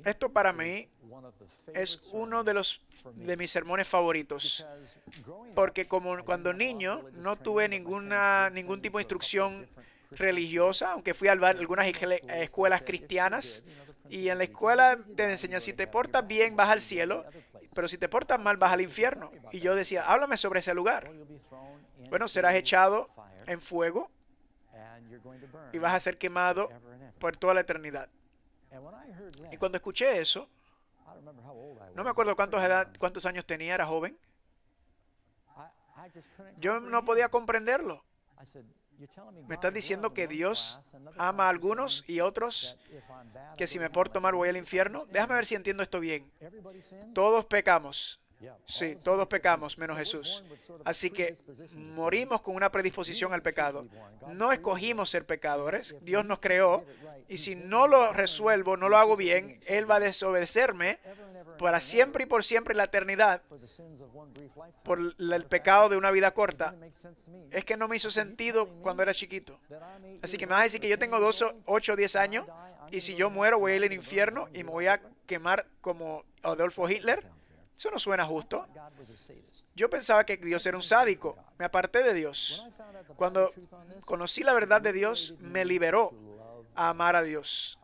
esto para mí es uno de, los, de mis sermones favoritos, porque como cuando niño no tuve ninguna, ningún tipo de instrucción religiosa, aunque fui a algunas escuelas cristianas, y en la escuela te enseñan, si te portas bien, vas al cielo, pero si te portas mal vas al infierno. Y yo decía, háblame sobre ese lugar. Bueno, serás echado en fuego y vas a ser quemado por toda la eternidad. Y cuando escuché eso, no me acuerdo cuántos, edad, cuántos años tenía, era joven. Yo no podía comprenderlo. Me están diciendo que Dios ama a algunos y otros, que si me porto mal voy al infierno. Déjame ver si entiendo esto bien. Todos pecamos. Sí, todos pecamos menos Jesús. Así que morimos con una predisposición al pecado. No escogimos ser pecadores. Dios nos creó. Y si no lo resuelvo, no lo hago bien, Él va a desobedecerme para siempre y por siempre en la eternidad por el pecado de una vida corta. Es que no me hizo sentido cuando era chiquito. Así que me vas a decir que yo tengo 8 o 10 años y si yo muero voy a ir al infierno y me voy a quemar como Adolfo Hitler. Eso no suena justo. Yo pensaba que Dios era un sádico. Me aparté de Dios. Cuando conocí la verdad de Dios, me liberó a amar a Dios.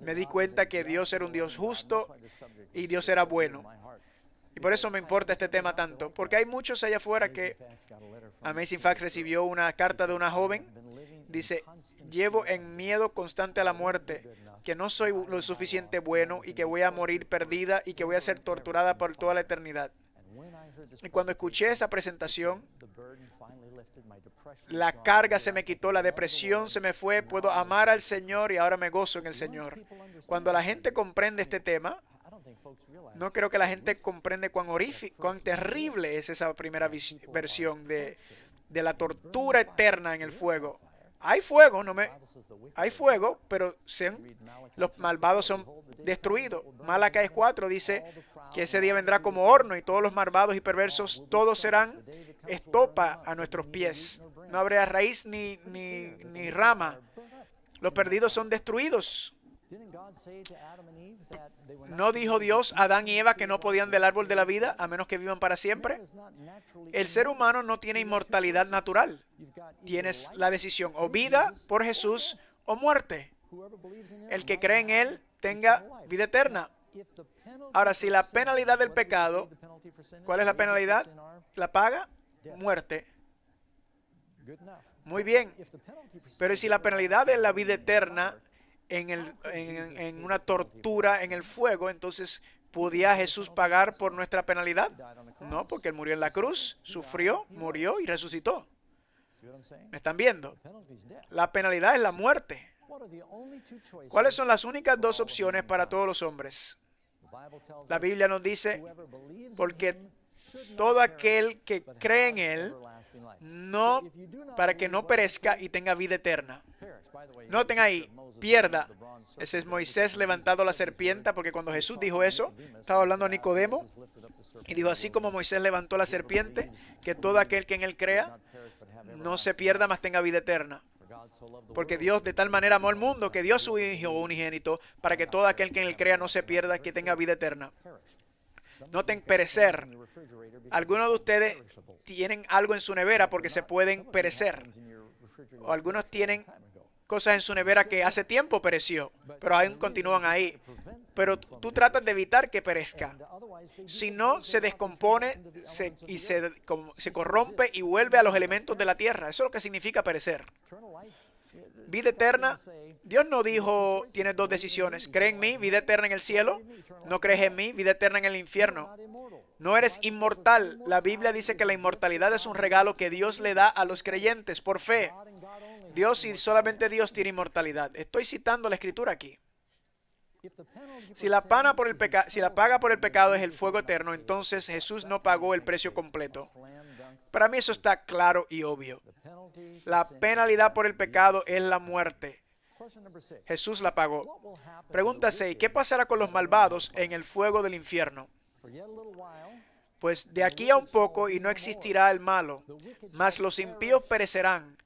Me di cuenta que Dios era un Dios justo y Dios era bueno. Y por eso me importa este tema tanto, porque hay muchos allá afuera que Amazing Facts recibió una carta de una joven. Dice, llevo en miedo constante a la muerte, que no soy lo suficiente bueno y que voy a morir perdida y que voy a ser torturada por toda la eternidad. Y cuando escuché esa presentación, la carga se me quitó, la depresión se me fue, puedo amar al Señor y ahora me gozo en el Señor. Cuando la gente comprende este tema, no creo que la gente comprende cuán, cuán terrible es esa primera versión de, la tortura eterna en el fuego. Hay fuego, no me, hay fuego, pero los malvados son destruidos. es 4 dice que ese día vendrá como horno y todos los malvados y perversos, todos serán estopa a nuestros pies. No habrá raíz ni, ni rama. Los perdidos son destruidos ¿No dijo Dios a Adán y Eva que no podían del árbol de la vida a menos que vivan para siempre? El ser humano no tiene inmortalidad natural. Tienes la decisión o vida por Jesús o muerte. El que cree en Él tenga vida eterna. Ahora, si la penalidad del pecado, ¿cuál es la penalidad? ¿La paga? Muerte. Muy bien. Pero si la penalidad es la vida eterna, en, ah, pues, una tortura en el fuego, entonces ¿Podía Jesús pagar por nuestra penalidad? No, porque Él murió en la cruz, sufrió, murió y resucitó. ¿Me están viendo? La penalidad es la muerte. ¿Cuáles son las únicas dos opciones para todos los hombres? La Biblia nos dice, porque todo aquel que cree en Él, no, para que no perezca y tenga vida eterna. Noten ahí, pierda. Ese es Moisés levantado la serpiente, porque cuando Jesús dijo eso, estaba hablando a Nicodemo, y dijo, así como Moisés levantó la serpiente, que todo aquel que en él crea no se pierda, mas tenga vida eterna. Porque Dios de tal manera amó al mundo que dio su Hijo unigénito para que todo aquel que en él crea no se pierda, que tenga vida eterna. Noten perecer. Algunos de ustedes tienen algo en su nevera porque se pueden perecer. O algunos tienen cosas en su nevera que hace tiempo pereció, pero aún continúan ahí. Pero tú tratas de evitar que perezca. Si no, se descompone y se, se corrompe y vuelve a los elementos de la tierra. Eso es lo que significa perecer. Vida eterna, Dios no dijo, tienes dos decisiones, cree en mí, vida eterna en el cielo, no crees en mí, vida eterna en el infierno. No eres inmortal. La Biblia dice que la inmortalidad es un regalo que Dios le da a los creyentes por fe. Dios y solamente Dios tiene inmortalidad. Estoy citando la escritura aquí. Si la, paga por el si la paga por el pecado es el fuego eterno, entonces Jesús no pagó el precio completo. Para mí eso está claro y obvio. La penalidad por el pecado es la muerte. Jesús la pagó. Pregúntase, ¿Qué pasará con los malvados en el fuego del infierno? Pues de aquí a un poco y no existirá el malo, mas los impíos perecerán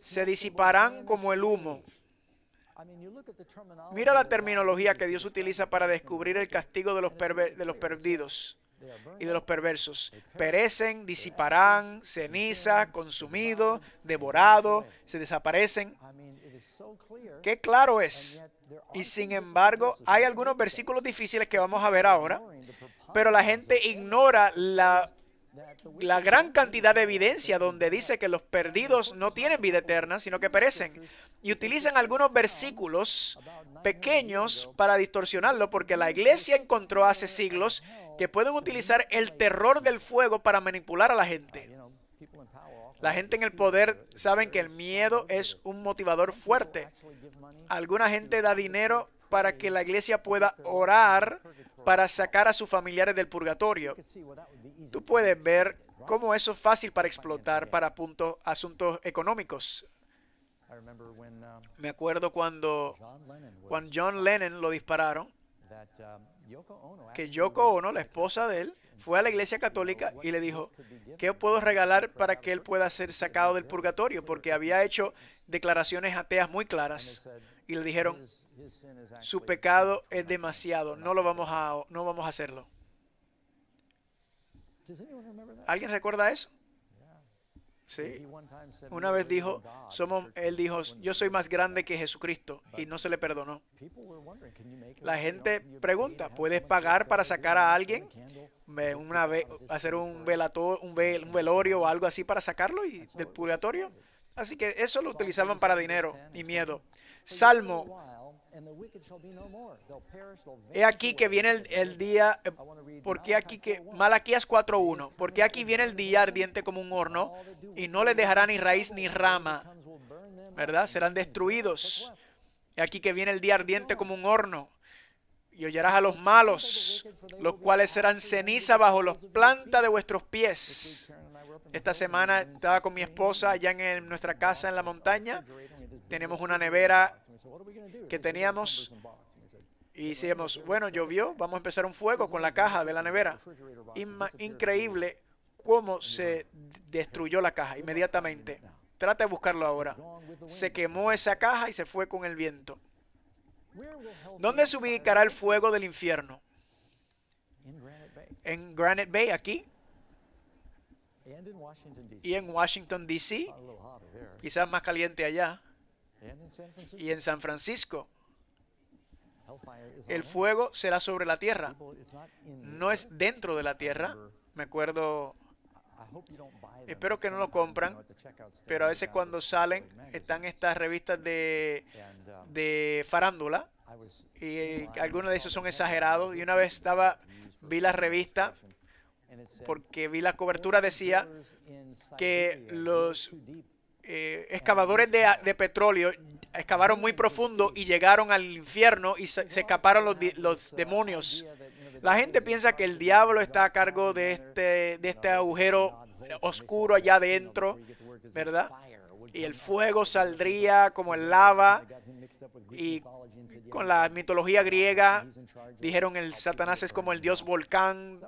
se disiparán como el humo. Este, Mira la terminología que Dios utiliza para descubrir el castigo de los, de los perdidos y de los perversos. Perecen, disiparán, ceniza, consumido, devorado, se desaparecen. Qué claro es. Y sin embargo, hay algunos versículos difíciles que vamos a ver ahora, pero la gente ignora la la gran cantidad de evidencia donde dice que los perdidos no tienen vida eterna, sino que perecen. Y utilizan algunos versículos pequeños para distorsionarlo, porque la iglesia encontró hace siglos que pueden utilizar el terror del fuego para manipular a la gente. La gente en el poder saben que el miedo es un motivador fuerte. Alguna gente da dinero para que la iglesia pueda orar para sacar a sus familiares del purgatorio. Tú puedes ver cómo eso es fácil para explotar para puntos, asuntos económicos. Me acuerdo cuando, cuando John Lennon lo dispararon, que Yoko Ono, la esposa de él, fue a la iglesia católica y le dijo, ¿qué puedo regalar para que él pueda ser sacado del purgatorio? Porque había hecho declaraciones ateas muy claras. Y le dijeron, su pecado es demasiado. No lo vamos a, no vamos a hacerlo. ¿Alguien recuerda eso? Sí. Una vez dijo, él dijo, yo soy más grande que Jesucristo y no se le perdonó. La gente pregunta, ¿puedes pagar para sacar a alguien? Una vez, hacer un velator, velorio o algo así para sacarlo del purgatorio. Así que eso lo utilizaban para dinero y miedo. Salmo He aquí que viene el, día, porque aquí que, Malaquías 4.1, porque aquí viene el día ardiente como un horno, y no les dejará ni raíz ni rama, ¿verdad? Serán destruidos. He aquí que viene el día ardiente como un horno, y hollarás a los malos, los cuales serán ceniza bajo los plantas de vuestros pies. Esta semana estaba con mi esposa allá en nuestra casa en la montaña tenemos una nevera que teníamos y decíamos, bueno, llovió, vamos a empezar un fuego con la caja de la nevera. increíble cómo se destruyó la caja inmediatamente. Trata de buscarlo ahora. Se quemó esa caja y se fue con el viento. ¿Dónde se ubicará el fuego del infierno? En Granite Bay, aquí. Y en Washington, D.C. Quizás más caliente allá y en San Francisco. El fuego será sobre la tierra. No es dentro de la tierra. Me acuerdo Espero que no lo compran, pero a veces cuando salen están estas revistas de, um, farándula y eh, algunos de esos son exagerados. Y una vez estaba, vi la revista porque vi la cobertura, decía que los eh, excavadores de, petróleo excavaron muy profundo y llegaron al infierno y se, escaparon los, los, demonios. La gente piensa que el diablo está a cargo de este, de este agujero oscuro allá adentro, ¿verdad? y el fuego saldría como el lava. Y con la mitología griega dijeron el Satanás es como el dios volcán.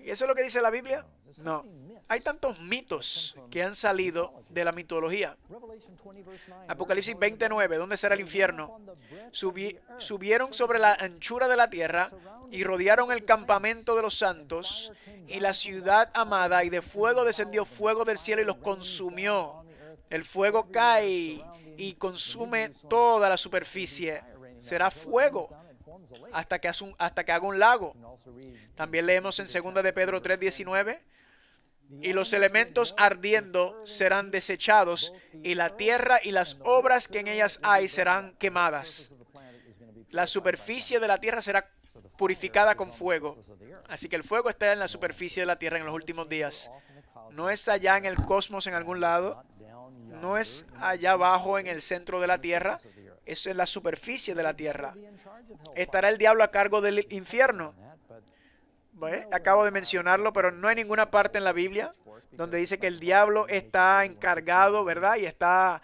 ¿Y eso es lo que dice la Biblia? No. Hay tantos mitos que han salido de la mitología. Apocalipsis 29, ¿dónde será el infierno? subieron sobre la anchura de la tierra y rodearon el campamento de los santos y la ciudad amada y de fuego descendió fuego del cielo y los consumió. El fuego cae y consume toda la superficie. Será fuego hasta que, haga un lago. También leemos en 2 de Pedro 3:19, y los elementos ardiendo serán desechados, y la tierra y las obras que en ellas hay serán quemadas. La superficie de la tierra será purificada con fuego. Así que el fuego está en la superficie de la tierra en los últimos días. No es allá en el cosmos en algún lado, no es allá abajo en el centro de la tierra, es en la superficie de la tierra. Estará el diablo a cargo del infierno. Acabo de mencionarlo, pero no hay ninguna parte en la Biblia donde dice que el diablo está encargado, ¿verdad? Y está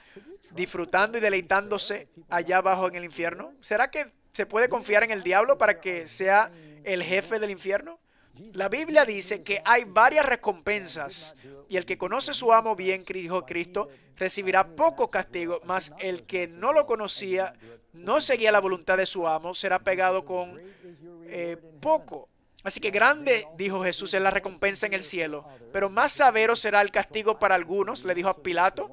disfrutando y deleitándose allá abajo en el infierno. ¿Será que se puede confiar en el diablo para que sea el jefe del infierno? La Biblia dice que hay varias recompensas y el que conoce a su amo bien, dijo Cristo, recibirá poco castigo, mas el que no lo conocía, no seguía la voluntad de su amo, será pegado con eh, poco. Así que grande, dijo Jesús, es la recompensa en el cielo, pero más severo será el castigo para algunos, le dijo a Pilato,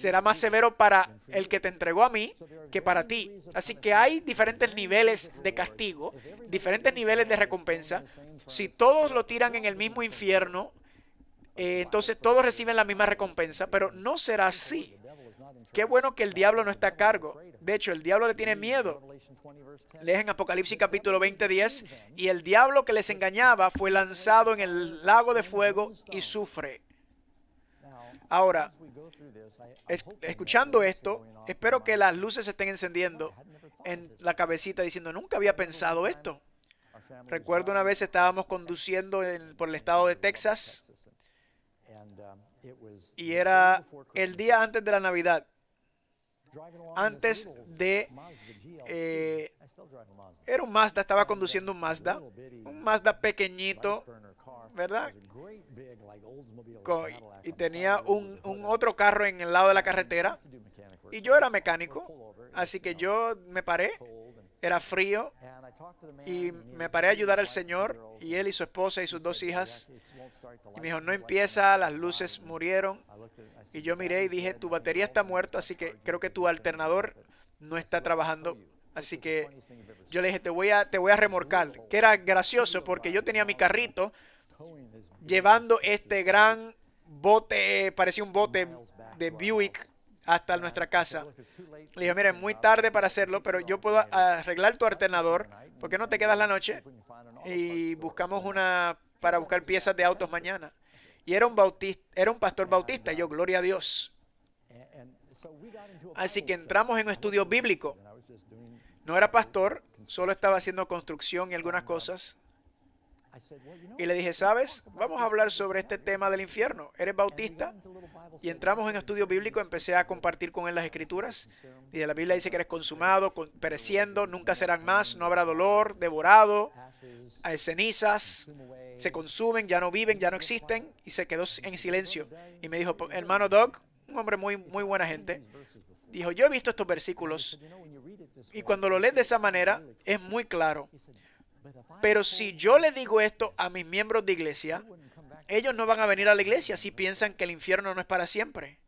será más severo para el que te entregó a mí que para ti. Así que hay diferentes niveles de castigo, diferentes niveles de recompensa. Si todos lo tiran en el mismo infierno, eh, entonces todos reciben la misma recompensa, pero no será así. Qué bueno que el diablo no está a cargo. De hecho, el diablo le tiene miedo. Lees en Apocalipsis capítulo 20, 10, y el diablo que les engañaba fue lanzado en el lago de fuego y sufre. Ahora, escuchando esto, espero que las luces se estén encendiendo en la cabecita diciendo, nunca había pensado esto. Recuerdo una vez estábamos conduciendo por el estado de Texas y era el día antes de la Navidad. Antes de... Eh, era un Mazda, estaba conduciendo un Mazda, un Mazda pequeñito, ¿verdad? y tenía un, un, otro carro en el lado de la carretera. Y yo era mecánico, así que yo me paré, era frío, y me paré a ayudar al señor, y él y su esposa y sus dos hijas. Y me dijo, no empieza, las luces murieron. Y yo miré y dije, tu batería está muerta, así que creo que tu alternador no está trabajando Así que yo le dije, te voy a, te voy a remorcar. Que era gracioso porque yo tenía mi carrito llevando este gran bote, parecía un bote de Buick hasta nuestra casa. Le dije, mira, es muy tarde para hacerlo, pero yo puedo arreglar tu alternador, qué no te quedas la noche? Y buscamos una para buscar piezas de autos mañana. Y era un, bautista, era un pastor bautista, yo, gloria a Dios. Así que entramos en un estudio bíblico. No era pastor, solo estaba haciendo construcción y algunas cosas. Y le dije, ¿sabes? Vamos a hablar sobre este tema del infierno. ¿Eres bautista? Y entramos en estudio bíblico, empecé a compartir con él las escrituras. Y la Biblia dice que eres consumado, pereciendo, nunca serán más, no habrá dolor, devorado, hay cenizas, se consumen, ya no viven, ya no existen. Y se quedó en silencio. Y me dijo, hermano Doug, un hombre muy, muy buena gente, dijo, yo he visto estos versículos y cuando lo lees de esa manera es muy claro. Pero si yo le digo esto a mis miembros de iglesia, ellos no van a venir a la iglesia si piensan que el infierno no es para siempre.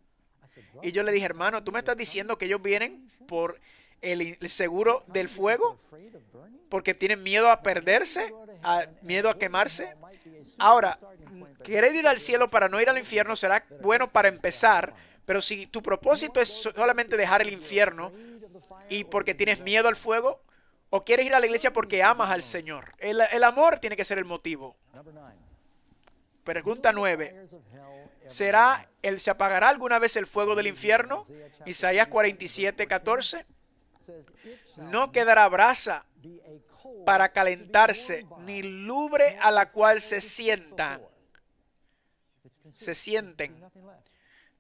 Y yo le dije, hermano, ¿tú me estás diciendo que ellos vienen por el, seguro del fuego? Porque tienen miedo a perderse, a, miedo a quemarse. Ahora, querer ir al cielo para no ir al infierno será bueno para empezar, pero si tu propósito es solamente dejar el infierno y porque tienes miedo al fuego, o quieres ir a la iglesia porque amas al Señor. El, amor tiene que ser el motivo. Pregunta 9. ¿Será el, se apagará alguna vez el fuego del infierno? Isaías 47, 14. No quedará brasa para calentarse, ni lubre a la cual se sienta. Se sienten.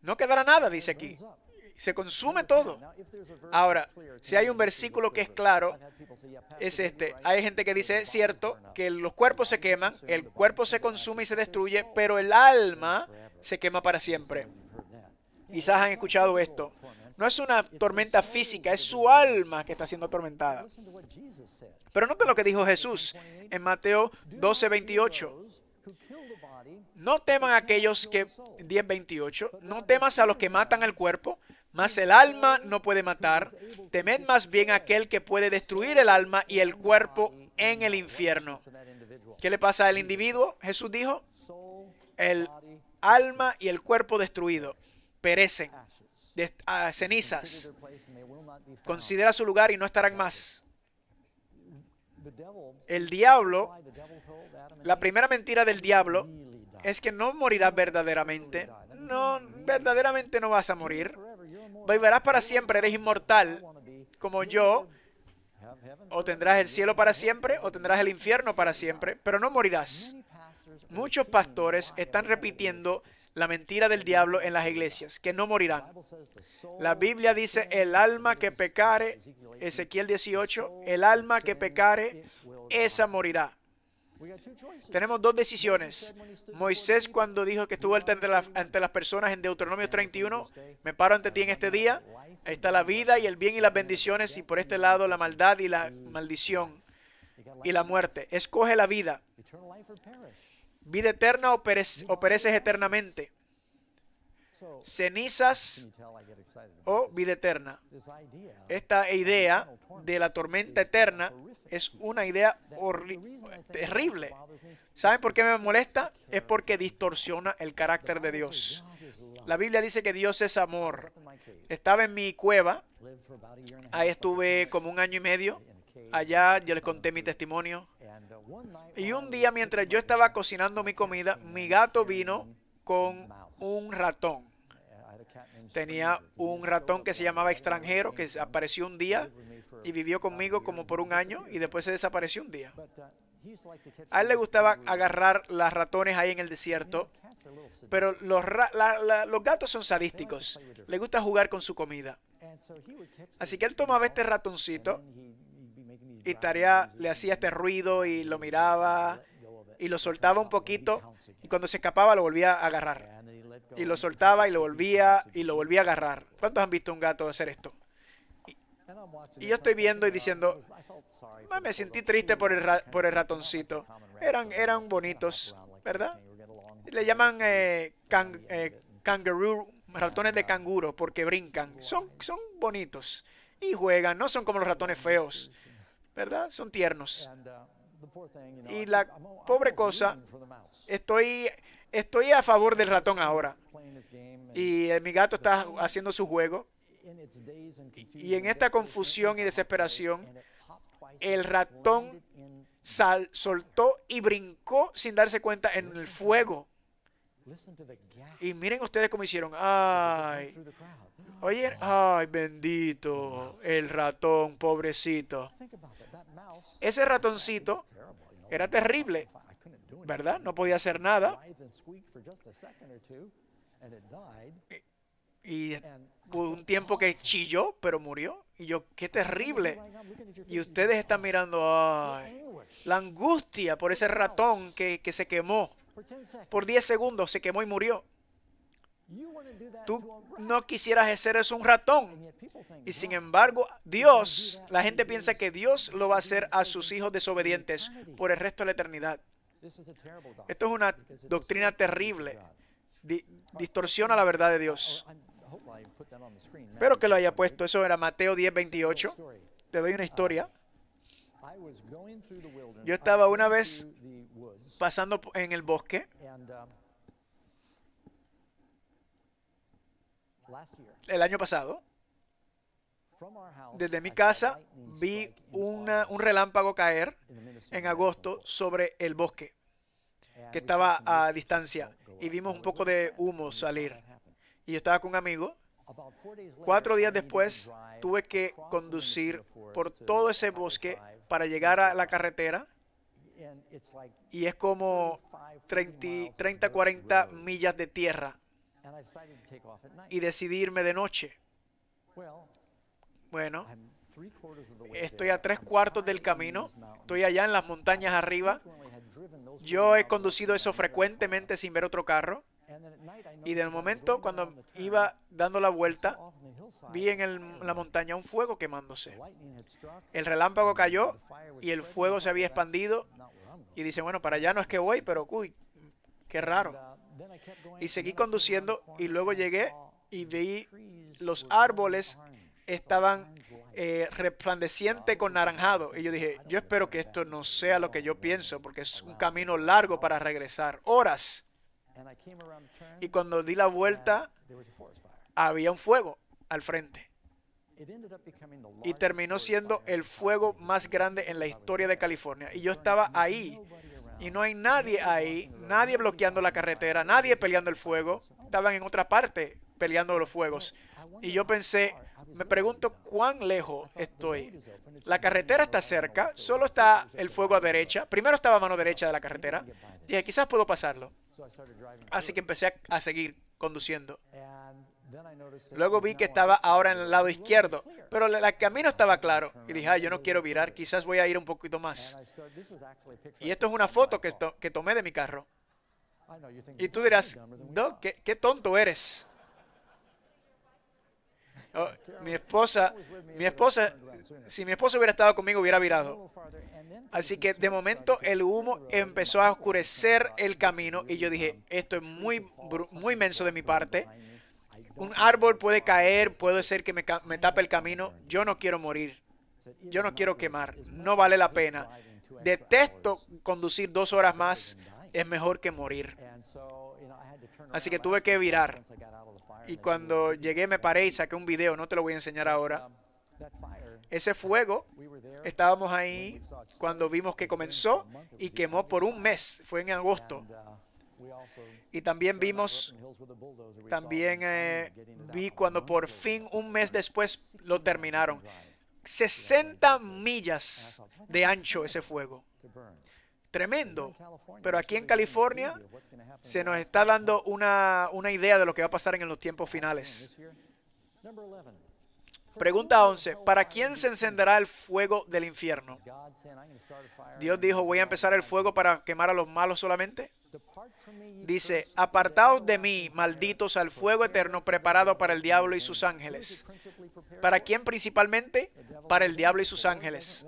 No quedará nada, dice aquí se consume todo. Ahora, si hay un versículo que es claro, es este. Hay gente que dice, es cierto, que los cuerpos se queman, el cuerpo se consume y se destruye, pero el alma se quema para siempre. Quizás han escuchado esto. No es una tormenta física, es su alma que está siendo atormentada. Pero noten lo que dijo Jesús en Mateo 12, 28. No teman a aquellos que, 10, 28, no temas a los que matan el cuerpo, mas el alma no puede matar. Temed más bien aquel que puede destruir el alma y el cuerpo en el infierno. ¿Qué le pasa al individuo? Jesús dijo, el alma y el cuerpo destruido perecen cenizas. Considera su lugar y no estarán más. El diablo, la primera mentira del diablo es que no morirás verdaderamente. No, verdaderamente no vas a morir. Vivirás para siempre, eres inmortal como yo. O tendrás el cielo para siempre o tendrás el infierno para siempre, pero no morirás. Muchos pastores están repitiendo la mentira del diablo en las iglesias, que no morirán. La Biblia dice, el alma que pecare, Ezequiel 18, el alma que pecare, esa morirá. Tenemos dos decisiones. Moisés cuando dijo que estuvo ante, ante, las personas en Deuteronomio 31, me paro ante ti en este día. Ahí está la vida y el bien y las bendiciones y por este lado la maldad y la maldición y la muerte. Escoge la vida. Vida eterna o pereces eternamente cenizas o vida eterna. Esta idea de la tormenta eterna es una idea terrible. ¿Saben por qué me molesta? Es porque distorsiona el carácter de Dios. La Biblia dice que Dios es amor. Estaba en mi cueva, ahí estuve como un año y medio. Allá yo les conté mi testimonio. Uh, y un día mientras yo estaba cocinando mi comida, mi gato vino con un ratón. Tenía un ratón que se llamaba extranjero, que apareció un día y vivió conmigo como por un año y después se desapareció un día. A él le gustaba agarrar las ratones ahí en el desierto, pero los, gatos son sadísticos, le gusta jugar con su comida. Así que él tomaba este ratoncito y Tarea le hacía este ruido y lo miraba y lo soltaba un poquito y cuando se escapaba lo volvía a agarrar y lo soltaba y lo volvía y lo volvía a agarrar. ¿Cuántos han visto un gato hacer esto? Y, yo estoy viendo y diciendo, me sentí triste por el, por el ratoncito. Eran, eran bonitos, ¿verdad? Le llaman eh, eh ratones de canguro porque brincan. Son, son bonitos y juegan, no son como los ratones feos, ¿verdad? Son tiernos. Y la pobre cosa, estoy estoy a favor del ratón ahora. Y eh, mi gato está haciendo su juego. Y en esta confusión y desesperación, el ratón soltó y brincó sin darse cuenta en el fuego. Y miren ustedes cómo hicieron. Ay, oye, ay, bendito el ratón, pobrecito. Ese ratoncito era terrible. ¿verdad? No podía hacer nada. Y, hubo un tiempo que chilló, pero murió. Y yo, qué terrible. Y ustedes están mirando ay, la angustia por ese ratón que, que se quemó. Por 10 segundos se quemó y murió. Tú no quisieras hacer eso un ratón. Y sin embargo, Dios, la gente piensa que Dios lo va a hacer a sus hijos desobedientes por el resto de la eternidad. Esto es una doctrina terrible. distorsiona la verdad de Dios. Oh, oh, Espero que lo haya puesto. Eso era Mateo 10, 28. Te doy una uh, historia. Yo estaba una vez pasando en el bosque. Um, el año pasado, desde mi casa vi un relámpago caer en agosto sobre el bosque que estaba a distancia y vimos un poco de humo salir. Y yo estaba con un amigo. Cuatro días después tuve que conducir por todo ese bosque para llegar a la carretera y es como 30, 30 40 millas de tierra y decidirme de noche. Bueno, Estoy a tres cuartos del camino. Estoy allá en las montañas arriba. Yo he conducido eso frecuentemente sin ver otro carro. Y del momento, cuando iba dando la vuelta, vi en la montaña un fuego quemándose. El relámpago cayó y el fuego se había expandido. Y dice, bueno, para allá no es que voy, pero uy, qué raro. Uh, y seguí conduciendo y luego llegué y vi los árboles estaban eh, resplandecientes con naranjado. Y yo dije, yo espero que esto no sea lo que yo pienso, porque es un camino largo para regresar, horas. Y cuando di la vuelta, había un fuego al frente. Y terminó siendo el fuego más grande en la historia de California. Y yo estaba ahí. Y no hay nadie ahí, nadie bloqueando la carretera, nadie peleando el fuego. Estaban en otra parte peleando los fuegos. Y yo pensé, me pregunto cuán lejos estoy. La carretera está cerca, solo está el fuego a derecha. Primero estaba a mano derecha de la carretera. Dije, quizás puedo pasarlo. Así que empecé a, seguir conduciendo. Luego vi que estaba ahora en el lado izquierdo, pero el camino estaba claro. Y dije, ah, yo no quiero virar, quizás voy a ir un poquito más. Y esto es una foto que, tomé de mi carro. Y tú dirás, qué tonto eres. Oh, mi esposa, mi esposa, si mi esposa hubiera estado conmigo, hubiera virado. Así que de momento el humo empezó a oscurecer el camino y yo dije, esto es muy, muy menso de mi parte. Un árbol puede caer, puede ser que me, me tape el camino. Yo no quiero morir. Yo no quiero quemar. No vale la pena. Detesto conducir dos horas más. Es mejor que morir. Así que tuve que virar. Y cuando llegué me paré y saqué un video, no te lo voy a enseñar ahora. Ese fuego, estábamos ahí cuando vimos que comenzó y quemó por un mes, fue en agosto. Y también vimos, también eh, vi cuando por fin un mes después lo terminaron. 60 millas de ancho ese fuego tremendo. Pero aquí en California se nos está dando una, idea de lo que va a pasar en los tiempos finales. Pregunta 11. ¿Para quién se encenderá el fuego del infierno? Dios dijo, voy a empezar el fuego para quemar a los malos solamente. Dice, apartaos de mí, malditos, al fuego eterno preparado para el diablo y sus ángeles. ¿Para quién principalmente? Para el diablo y sus ángeles.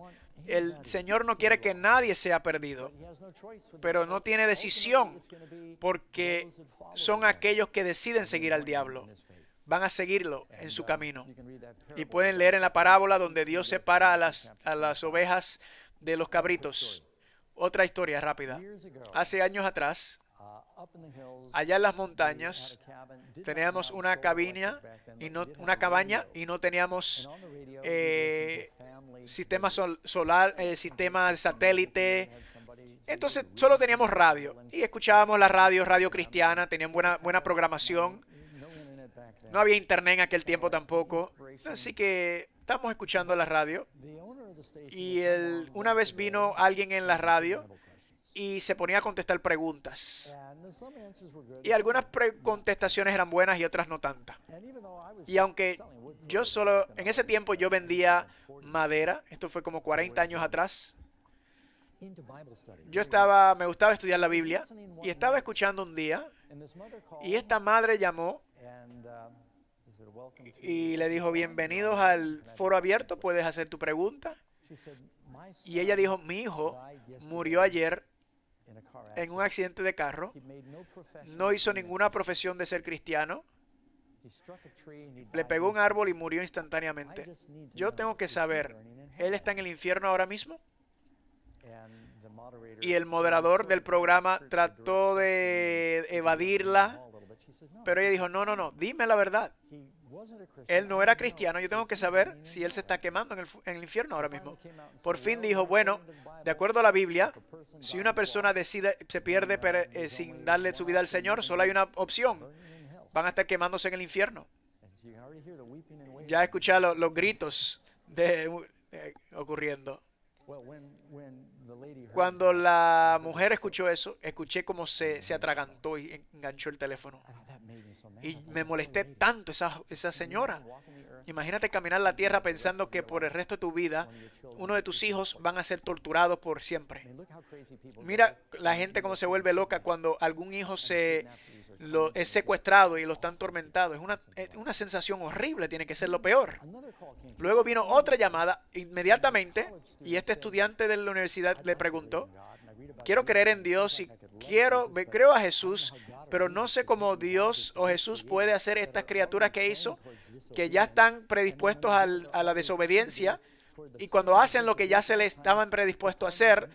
El Señor no quiere que nadie sea perdido, pero no tiene decisión porque son aquellos que deciden seguir al diablo. Van a seguirlo en su camino. Y pueden leer en la parábola donde Dios separa a las, a las ovejas de los cabritos. Otra historia rápida. Hace años atrás, Uh, Allá en las montañas teníamos una cabina y no una cabaña y no teníamos eh, sistema solar, eh, sistema satélite. Entonces solo teníamos radio y escuchábamos la radio, radio cristiana, tenían buena buena programación. No había internet en aquel tiempo tampoco, así que estamos escuchando la radio. Y una vez vino alguien en la radio y se ponía a contestar preguntas. Y algunas contestaciones eran buenas y otras no tantas. Y aunque yo solo, en ese tiempo yo vendía madera, esto fue como 40 años atrás, yo estaba, me gustaba estudiar la Biblia y estaba escuchando un día y esta madre llamó um, y le dijo, bienvenidos al foro abierto, puedes hacer tu pregunta. Y ella dijo, mi hijo murió ayer en un accidente de carro, no hizo ninguna profesión de ser cristiano, le pegó un árbol y murió instantáneamente. Yo tengo que saber, ¿él está en el infierno ahora mismo? Y el moderador del programa trató de evadirla, pero ella dijo, no, no, no, dime la verdad. Él no era cristiano. Yo tengo que saber si él se está quemando en el, infierno ahora mismo. Por fin dijo, bueno, de acuerdo a la Biblia, si una persona decide, se pierde eh, sin darle su vida al Señor, solo hay una opción. Van a estar quemándose en el infierno. Ya escuché los, gritos de, eh, ocurriendo. Cuando la mujer escuchó eso, escuché cómo se, se atragantó y enganchó el teléfono. Y me molesté tanto esa, señora. Imagínate caminar la tierra pensando que por el resto de tu vida uno de tus hijos van a ser torturados por siempre. Mira la gente cómo se vuelve loca cuando algún hijo se es secuestrado y lo están tormentando Es una, una sensación horrible, tiene que ser lo peor. Luego vino otra llamada inmediatamente y este estudiante de la universidad le preguntó, quiero creer en Dios y quiero, creo a Jesús pero no sé cómo Dios o Jesús puede hacer estas criaturas que hizo, que ya están predispuestos a la desobediencia, y cuando hacen lo que ya se les estaban predispuestos a hacer,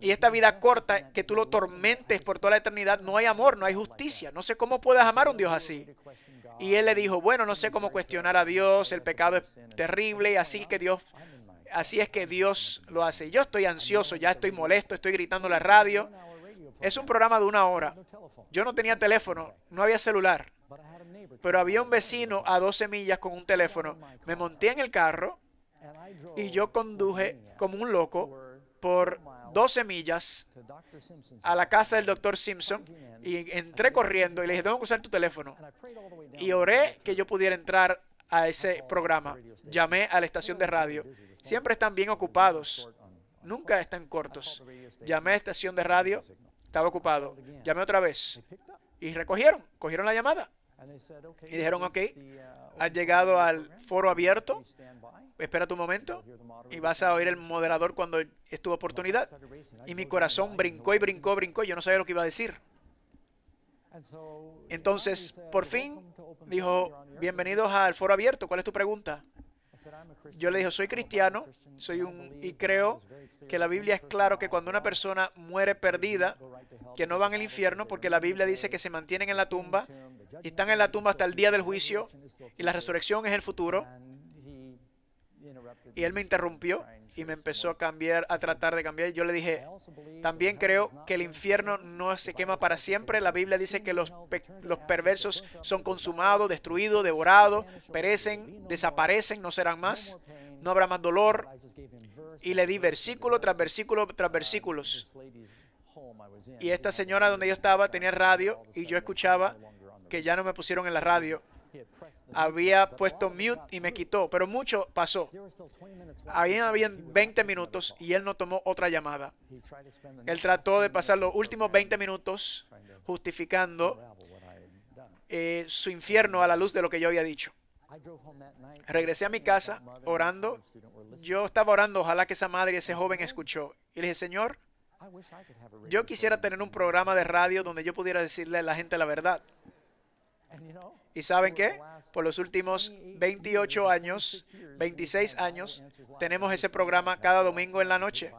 y esta vida corta, que tú lo tormentes por toda la eternidad, no hay amor, no hay justicia. No sé cómo puedes amar a un Dios así. Y él le dijo, bueno, no sé cómo cuestionar a Dios, el pecado es terrible, así que Dios, así es que Dios lo hace. Yo estoy ansioso, ya estoy molesto, estoy gritando la radio. Es un programa de una hora. Yo no tenía teléfono, no había celular. Pero había un vecino a 12 millas con un teléfono. Me monté en el carro y yo conduje como un loco por 12 millas a la casa del doctor Simpson y entré corriendo y le dije, tengo que usar tu teléfono. Y oré que yo pudiera entrar a ese programa. Llamé a la estación de radio. Siempre están bien ocupados. Nunca están cortos. Llamé a la estación de radio estaba ocupado. Llamé otra vez. Y recogieron, cogieron la llamada. Y dijeron, ok, uh, has llegado al foro abierto, espera tu momento y vas a oír el moderador cuando es tu oportunidad. Y mi corazón brincó y brincó, brincó, yo no sabía lo que iba a decir. Entonces, por fin, dijo, bienvenidos al foro abierto, ¿cuál es tu pregunta? Yo le dije, soy cristiano, soy un y creo que la Biblia es claro que cuando una persona muere perdida, que no van al infierno, porque la Biblia dice que se mantienen en la tumba y están en la tumba hasta el día del juicio y la resurrección es el futuro. Y él me interrumpió y me empezó a cambiar, a tratar de cambiar. Yo le dije, también creo que el infierno no se quema para siempre. La Biblia dice que los, los perversos son consumados, destruidos, devorados, perecen, desaparecen, no serán más, no habrá más dolor. Y le di versículo tras versículo tras versículos. Y esta señora donde yo estaba tenía radio y yo escuchaba que ya no me pusieron en la radio había puesto mute y me quitó, pero mucho pasó. Ahí habían 20 minutos y él no tomó otra llamada. Él trató de pasar los últimos 20 minutos justificando eh, su infierno a la luz de lo que yo había dicho. Regresé a mi casa orando. Yo estaba orando, ojalá que esa madre, ese joven escuchó. Y le dije, Señor, yo quisiera tener un programa de radio donde yo pudiera decirle a la gente la verdad. ¿Y saben qué? Por los últimos 28 años, 26 años, tenemos ese programa cada domingo en la noche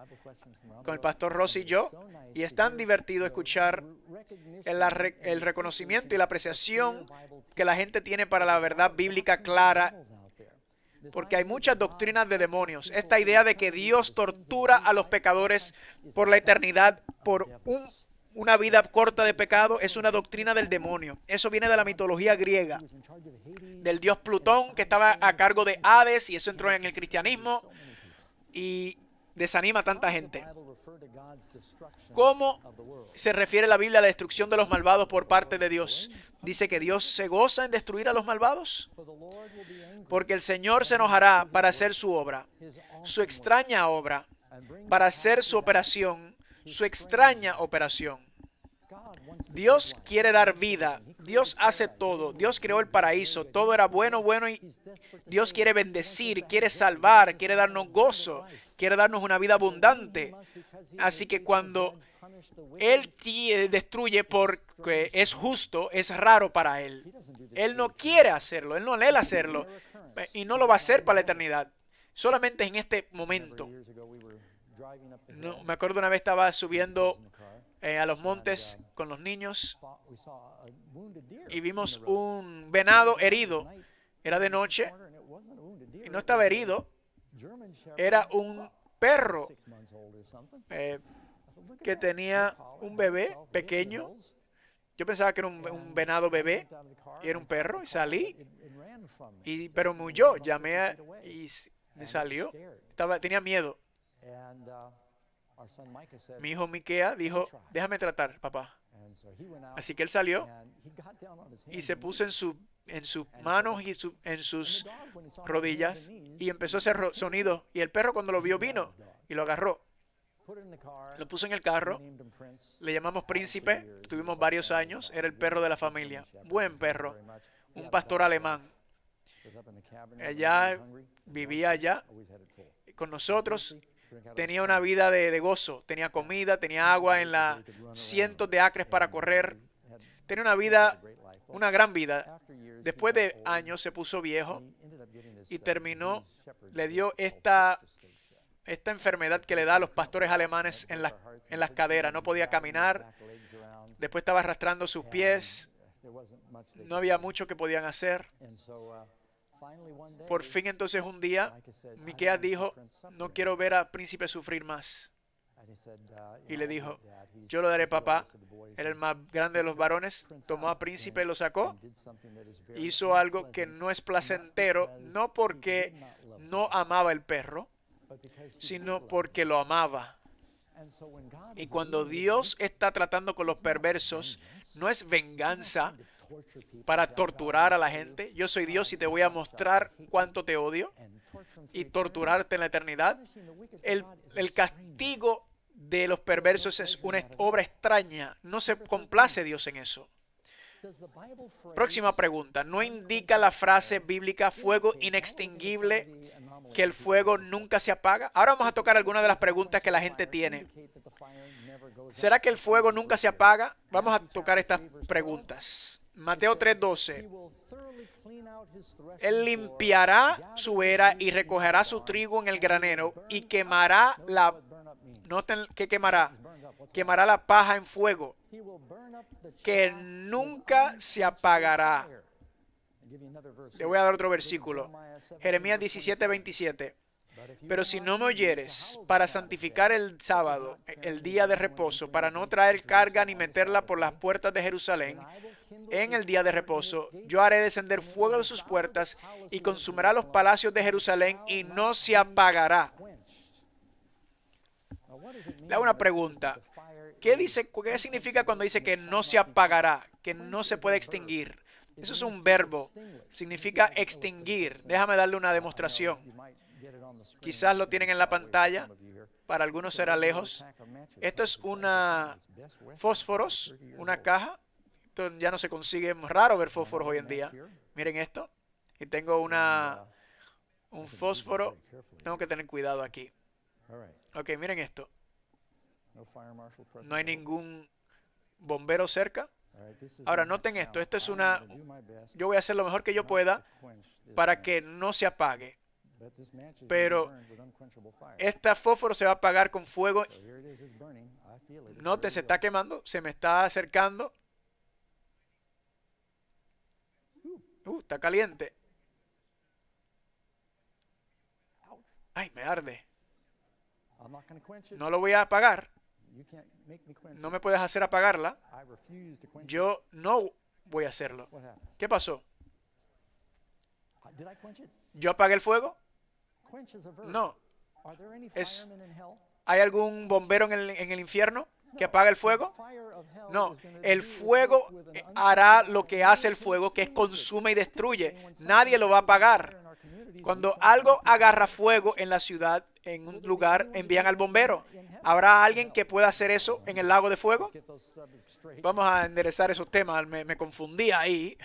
con el pastor Ross y yo. Y es tan divertido escuchar el reconocimiento y la apreciación que la gente tiene para la verdad bíblica clara porque hay muchas doctrinas de demonios. Esta idea de que Dios tortura a los pecadores por la eternidad por un una vida corta de pecado es una doctrina del demonio. Eso viene de la mitología griega, del dios Plutón que estaba a cargo de Hades y eso entró en el cristianismo y desanima a tanta gente. ¿Cómo se refiere la Biblia a la destrucción de los malvados por parte de Dios? Dice que Dios se goza en destruir a los malvados, porque el Señor se enojará para hacer su obra, su extraña obra, para hacer su operación su extraña operación. Dios quiere dar vida, Dios hace todo, Dios creó el paraíso, todo era bueno, bueno y Dios quiere bendecir, quiere salvar, quiere darnos gozo, quiere darnos una vida abundante. Así que cuando Él destruye porque es justo, es raro para Él. Él no quiere hacerlo, Él no le hacerlo eh, y no lo va a hacer para la eternidad, solamente en este momento. No, me acuerdo una vez estaba subiendo eh, a los montes uh, con los niños y vimos un venado herido. Era de noche y no estaba herido. Era un perro eh, que tenía un bebé pequeño. Yo pensaba que era un, venado bebé y era un perro y salí, y, pero me huyó. Llamé y me salió. Estaba, tenía miedo. Uh, Mi hijo Miquea dijo, déjame tratar, papá. Así que él salió y se puso en, sus manos y en sus rodillas y empezó a hacer sonido. Y el perro cuando lo vio vino y lo agarró. Lo puso en el carro, le llamamos príncipe, tuvimos varios años, era el perro de la familia, buen perro, un pastor alemán. Ella vivía allá con nosotros tenía una vida de, gozo, tenía comida, tenía agua en la cientos de acres para correr, tenía una vida, una gran vida. Después de años se puso viejo y uh, terminó, le dio esta, esta enfermedad que le da a los pastores alemanes en, en las caderas. No podía caminar, después estaba arrastrando sus pies, no había mucho que podían hacer. Por fin entonces un día, Miqueas dijo, no quiero ver a príncipe sufrir más. Uh, y le dijo, yo lo daré papá. Era el más grande de los varones. Tomó a príncipe, y lo sacó. Hizo algo que no es placentero, no porque no amaba el perro, sino porque lo amaba. Y cuando Dios está tratando con los perversos, no es venganza, para torturar a la gente. Yo soy Dios y te voy a mostrar cuánto te odio y torturarte en la eternidad. El, castigo de los perversos es una obra extraña. No se complace Dios en eso. Próxima pregunta. ¿No indica la frase bíblica fuego inextinguible que el fuego nunca se apaga? Ahora vamos a tocar algunas de las preguntas que la gente tiene. ¿Será que el fuego nunca se apaga? Vamos a tocar estas preguntas. Mateo 3:12. Él limpiará su era y recogerá su trigo en el granero y quemará la... Noten quemará. Quemará la paja en fuego que nunca se apagará. Te voy a dar otro versículo. Jeremías 17, 27. Pero si no me oyeres para santificar el sábado, el día de reposo, para no traer carga ni meterla por las puertas de Jerusalén, en el día de reposo, yo haré descender fuego de sus puertas y consumirá los palacios de Jerusalén y no se apagará. Le hago una pregunta. ¿Qué, dice, ¿Qué significa cuando dice que no se apagará, que no se puede extinguir? Eso es un verbo. Significa extinguir. Déjame darle una demostración. Quizás lo tienen en la pantalla. Para algunos será lejos. Esto es una fósforos, una caja. ya no se consigue. raro ver fósforos hoy en día. Miren esto. Y tengo una, un fósforo. Tengo que tener cuidado aquí. Ok, miren esto. No hay ningún bombero cerca. Ahora, noten esto. Esto es una... Yo voy a hacer lo mejor que yo pueda para que no se apague. Pero esta fósforo se va a apagar con fuego. No, te se está quemando, se me está acercando. Uh, está caliente. Ay, me arde. No lo voy a apagar. No me puedes hacer apagarla. Yo no voy a hacerlo. ¿Qué pasó? ¿Yo apagué el fuego? No. ¿Hay algún bombero en el, infierno que apaga el fuego? No. El fuego eh, hará lo que hace el fuego, que es consume y destruye. Nadie lo va a apagar. Cuando algo agarra fuego en la ciudad, en un lugar, envían al bombero. ¿Habrá alguien que pueda hacer eso en el lago de fuego? Vamos a enderezar esos temas. Me, me confundí ahí.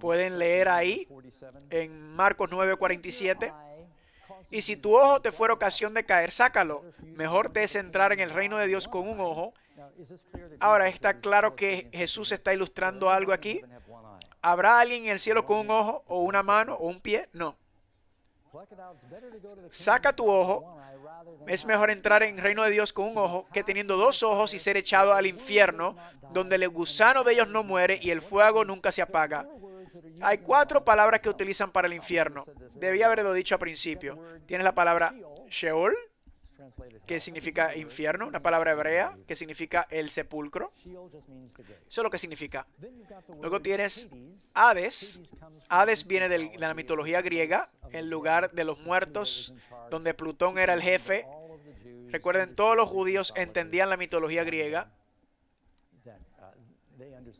Pueden leer ahí en Marcos 9:47. Y si tu ojo te fuera ocasión de caer, sácalo. Mejor te es entrar en el reino de Dios con un ojo. Ahora está claro que Jesús está ilustrando algo aquí. ¿Habrá alguien en el cielo con un ojo o una mano o un pie? No. Saca tu ojo es mejor entrar en el reino de Dios con un ojo que teniendo dos ojos y ser echado al infierno, donde el gusano de ellos no muere y el fuego nunca se apaga. Hay cuatro palabras que utilizan para el infierno. Debía haberlo dicho al principio. Tienes la palabra Sheol, ¿Qué significa infierno, una palabra hebrea que significa el sepulcro. Eso es lo que significa. Luego tienes Hades. Hades viene de la mitología griega, el lugar de los muertos, donde Plutón era el jefe. Recuerden, todos los judíos entendían la mitología griega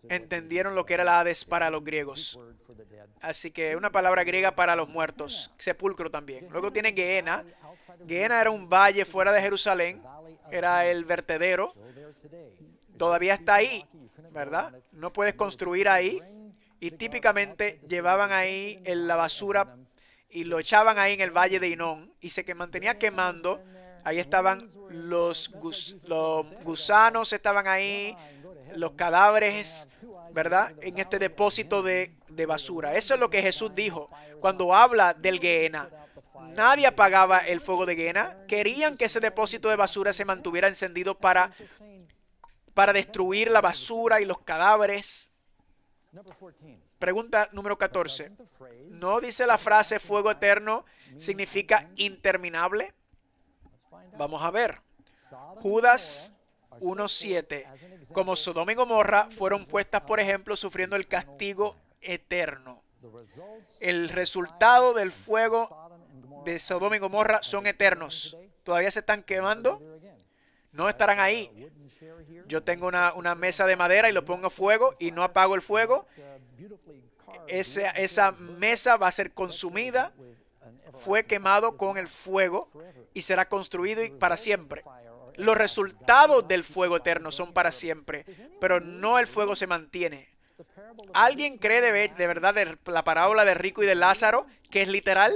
entendieron lo que era la Hades para los griegos. Así que una palabra griega para los muertos, sepulcro también. Luego tiene Gehenna. Gehenna era un valle fuera de Jerusalén, era el vertedero. Todavía está ahí, ¿verdad? No puedes construir ahí. Y típicamente llevaban ahí en la basura y lo echaban ahí en el valle de Inón y se que mantenía quemando. Ahí estaban los, los gusanos, estaban ahí, los cadáveres, ¿verdad? En este depósito de, basura. Eso es lo que Jesús dijo cuando habla del Gehenna. Nadie apagaba el fuego de Gehenna. Querían que ese depósito de basura se mantuviera encendido para, para destruir la basura y los cadáveres. Pregunta número 14. ¿No dice la frase fuego eterno significa interminable? Vamos a ver. Judas 1.7, como Sodoma y Gomorra, fueron puestas, por ejemplo, sufriendo el castigo eterno. El resultado del fuego de Sodoma y Gomorra son eternos. ¿Todavía se están quemando? No estarán ahí. Yo tengo una, mesa de madera y lo pongo a fuego y no apago el fuego. esa mesa va a ser consumida fue quemado con el fuego y será construido para siempre. Los resultados del fuego eterno son para siempre, pero no el fuego se mantiene. ¿Alguien cree de, de verdad la parábola de Rico y de Lázaro, que es literal?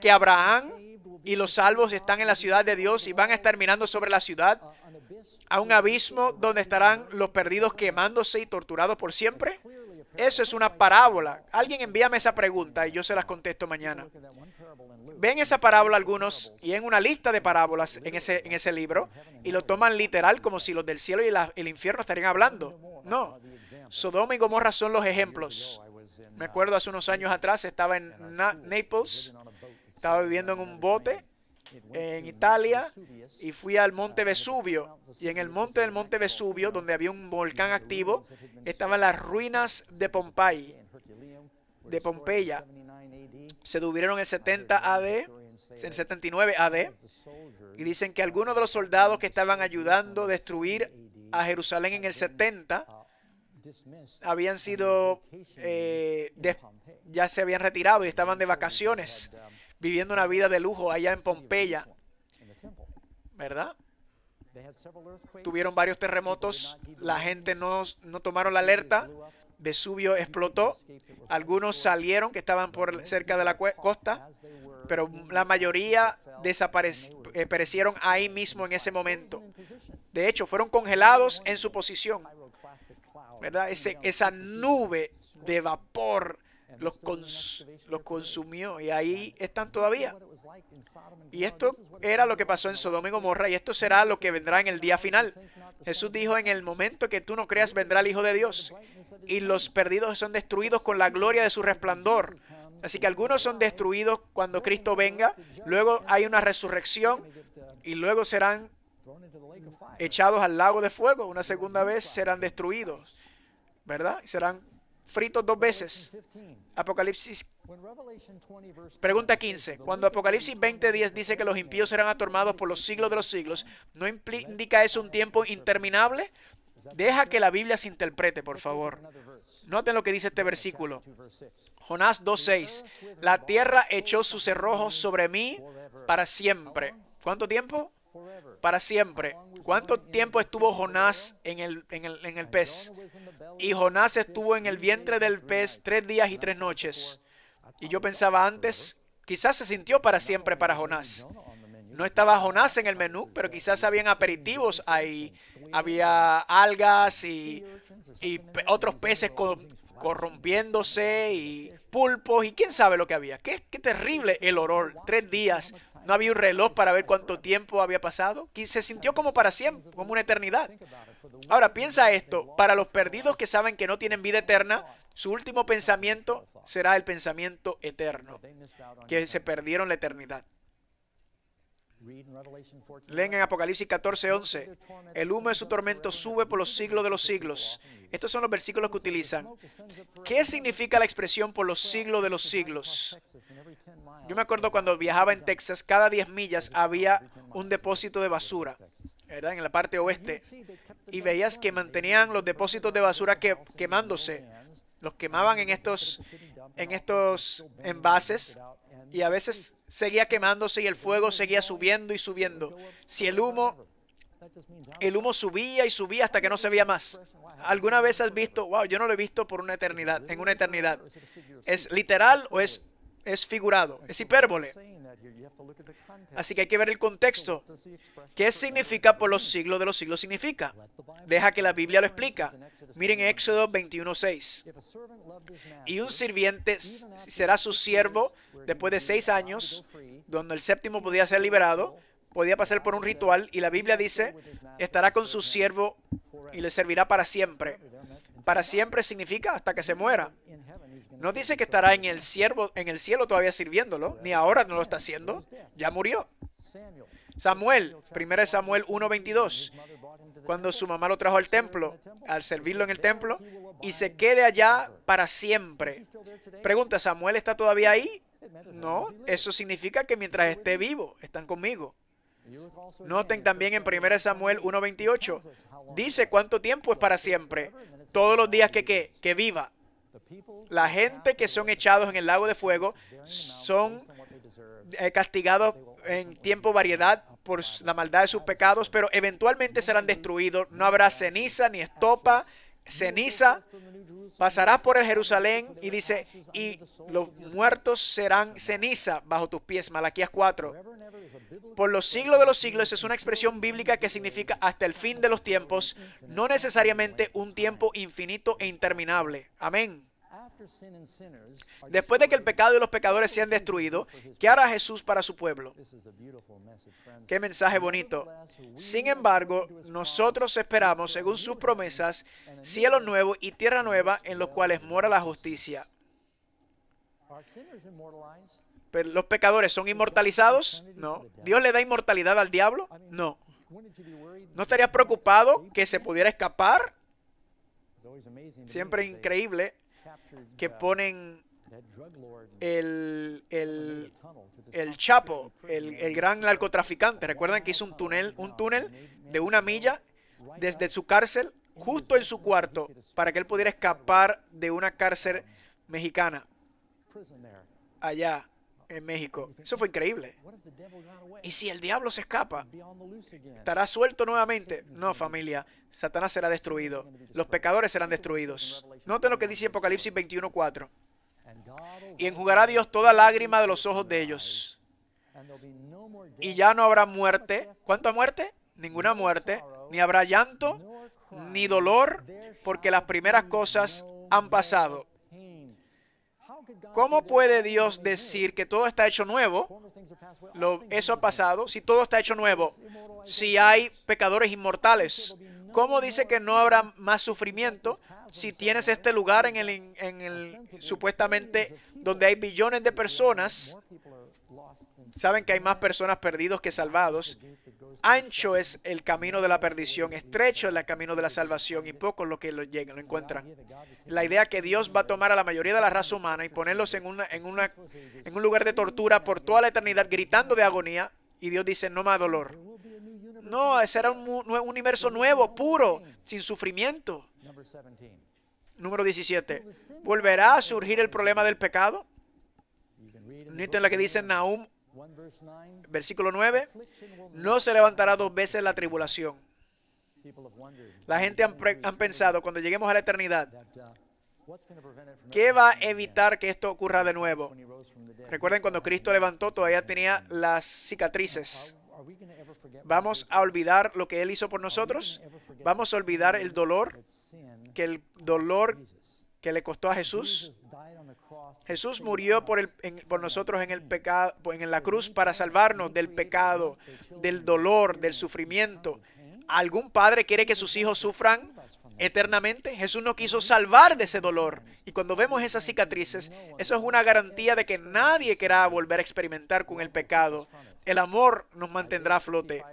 Que Abraham y los salvos están en la ciudad de Dios y van a estar mirando sobre la ciudad a un abismo donde estarán los perdidos quemándose y torturados por siempre. Eso es una parábola. Alguien envíame esa pregunta y yo se las contesto mañana. Ven esa parábola algunos y en una lista de parábolas en ese, en ese libro y lo toman literal como si los del cielo y el infierno estarían hablando. No. Sodoma y Gomorra son los ejemplos. Me acuerdo hace unos años atrás estaba en Naples, estaba viviendo en un bote en Italia y fui al monte uh, Vesubio. Y en el monte del monte Vesubio, donde había un volcán activo, estaban las ruinas de Pompey, de Pompeya. Se tuvieron en 70 AD, en 79 AD, y dicen que algunos de los soldados que estaban ayudando a destruir a Jerusalén en el 70 uh, habían sido, eh, ya se habían retirado y estaban de vacaciones. Um, viviendo una vida de lujo allá en Pompeya, ¿verdad? Tuvieron varios terremotos, la gente no, tomaron la alerta, Vesubio explotó, algunos salieron que estaban por cerca de la costa, pero la mayoría desaparecieron eh, perecieron ahí mismo en ese momento. De hecho, fueron congelados en su posición, ¿verdad? esa nube de vapor los, consumió y ahí están todavía. Y esto era lo que pasó en Sodoma y Gomorra y esto será lo que vendrá en el día final. Jesús dijo, en el momento que tú no creas vendrá el Hijo de Dios y los perdidos son destruidos con la gloria de su resplandor. Así que algunos son destruidos cuando Cristo venga, luego hay una resurrección y luego serán echados al lago de fuego. Una segunda vez serán destruidos, ¿verdad? y Serán frito dos veces. Apocalipsis. Pregunta 15. Cuando Apocalipsis 20:10 dice que los impíos serán atormados por los siglos de los siglos, ¿no indica eso un tiempo interminable? Deja que la Biblia se interprete, por favor. Noten lo que dice este versículo. Jonás 2.6. La tierra echó sus cerrojos sobre mí para siempre. ¿Cuánto tiempo? para siempre. ¿Cuánto tiempo estuvo Jonás en el, pez? Y Jonás estuvo en el vientre del pez tres días y tres noches. Y yo pensaba antes, quizás se sintió para siempre para Jonás. No estaba Jonás en el menú, pero quizás habían aperitivos ahí. Había algas y, otros peces corrompiéndose y pulpos y quién sabe lo que había. qué terrible el horror. Tres días no había un reloj para ver cuánto tiempo había pasado. se sintió como para siempre, como una eternidad. Ahora piensa esto, para los perdidos que saben que no tienen vida eterna, su último pensamiento será el pensamiento eterno, que se perdieron la eternidad. Leen en Apocalipsis 14, 11. El humo de su tormento sube por los siglos de los siglos. Estos son los versículos que utilizan. ¿Qué significa la expresión por los siglos de los siglos? Yo me acuerdo cuando viajaba en Texas, cada 10 millas había un depósito de basura. Era en la parte oeste, y veías que mantenían los depósitos de basura quemándose los quemaban en estos, en estos envases y a veces seguía quemándose y el fuego seguía subiendo y subiendo. Si el humo, el humo subía y subía hasta que no se veía más. ¿Alguna vez has visto, wow, yo no lo he visto por una eternidad, en una eternidad? ¿Es literal o es, es figurado? Es hipérbole. Así que hay que ver el contexto. ¿Qué significa por los siglos de los siglos significa? Deja que la Biblia lo explica. Miren Éxodo 6. Y un sirviente será su siervo después de seis años, donde el séptimo podía ser liberado podía pasar por un ritual y la Biblia dice, estará con su siervo y le servirá para siempre. Para siempre significa hasta que se muera. No dice que estará en el, siervo, en el cielo todavía sirviéndolo, ni ahora no lo está haciendo, ya murió. Samuel, 1 Samuel 1:22, cuando su mamá lo trajo al templo, al servirlo en el templo, y se quede allá para siempre. Pregunta, ¿Samuel está todavía ahí? No, eso significa que mientras esté vivo, están conmigo. Noten también en 1 Samuel 1.28, dice cuánto tiempo es para siempre, todos los días que, viva. La gente que son echados en el lago de fuego son eh, castigados en tiempo variedad por la maldad de sus pecados, pero eventualmente serán destruidos. No habrá ceniza ni estopa ceniza, pasarás por el Jerusalén y dice, y los muertos serán ceniza bajo tus pies, Malaquías 4. Por los siglos de los siglos es una expresión bíblica que significa hasta el fin de los tiempos, no necesariamente un tiempo infinito e interminable. Amén. Después de que el pecado y los pecadores sean destruidos, ¿qué hará Jesús para su pueblo? Qué mensaje bonito. Sin embargo, nosotros esperamos, según sus promesas, cielo nuevo y tierra nueva en los cuales mora la justicia. ¿Los pecadores son inmortalizados? No. ¿Dios le da inmortalidad al diablo? No. ¿No estarías preocupado que se pudiera escapar? Siempre increíble que uh, ponen el, Chapo, el, el, gran narcotraficante. Recuerdan que hizo un túnel, un túnel de una milla desde su cárcel, justo en su cuarto, para que él pudiera escapar de una cárcel mexicana allá en México. Eso fue increíble. Y si el diablo se escapa, estará suelto nuevamente. No, familia, Satanás será destruido. Los pecadores serán destruidos. Noten lo que dice Apocalipsis 21:4. Y enjugará Dios toda lágrima de los ojos de ellos. Y ya no habrá muerte. ¿Cuánta muerte? Ninguna muerte. Ni habrá llanto, ni dolor, porque las primeras cosas han pasado. ¿Cómo puede Dios decir que todo está hecho nuevo? Lo, eso ha pasado. Si todo está hecho nuevo, si hay pecadores inmortales, ¿cómo dice que no habrá más sufrimiento si tienes este lugar en el, en el supuestamente donde hay billones de personas saben que hay más personas perdidos que salvados. Ancho es el camino de la perdición, estrecho es el camino de la salvación y pocos los que lo llegan, lo encuentran. La idea que Dios va a tomar a la mayoría de la raza humana y ponerlos en, en, un lugar de tortura por toda la eternidad gritando de agonía y Dios dice, no más dolor. No, será un, universo nuevo, puro, sin sufrimiento. Número 17. ¿Volverá a surgir el problema del pecado? la que dice Nahum Versículo 9, no se levantará dos veces la tribulación. La gente han, pensado, cuando lleguemos a la eternidad, uh, ¿Qué va a evitar que esto ocurra de nuevo? Recuerden cuando Cristo levantó todavía tenía las cicatrices. ¿Vamos a olvidar lo que Él hizo por nosotros? ¿Vamos a olvidar el dolor? Que el dolor que le costó a Jesús. Jesús murió por, el, por nosotros en, el pecado, en la cruz para salvarnos del pecado, del dolor, del sufrimiento. ¿Algún padre quiere que sus hijos sufran? eternamente. Jesús nos quiso salvar de ese dolor. Y cuando vemos esas cicatrices, eso es una garantía de que nadie querrá volver a experimentar con el pecado. El amor nos mantendrá a flote.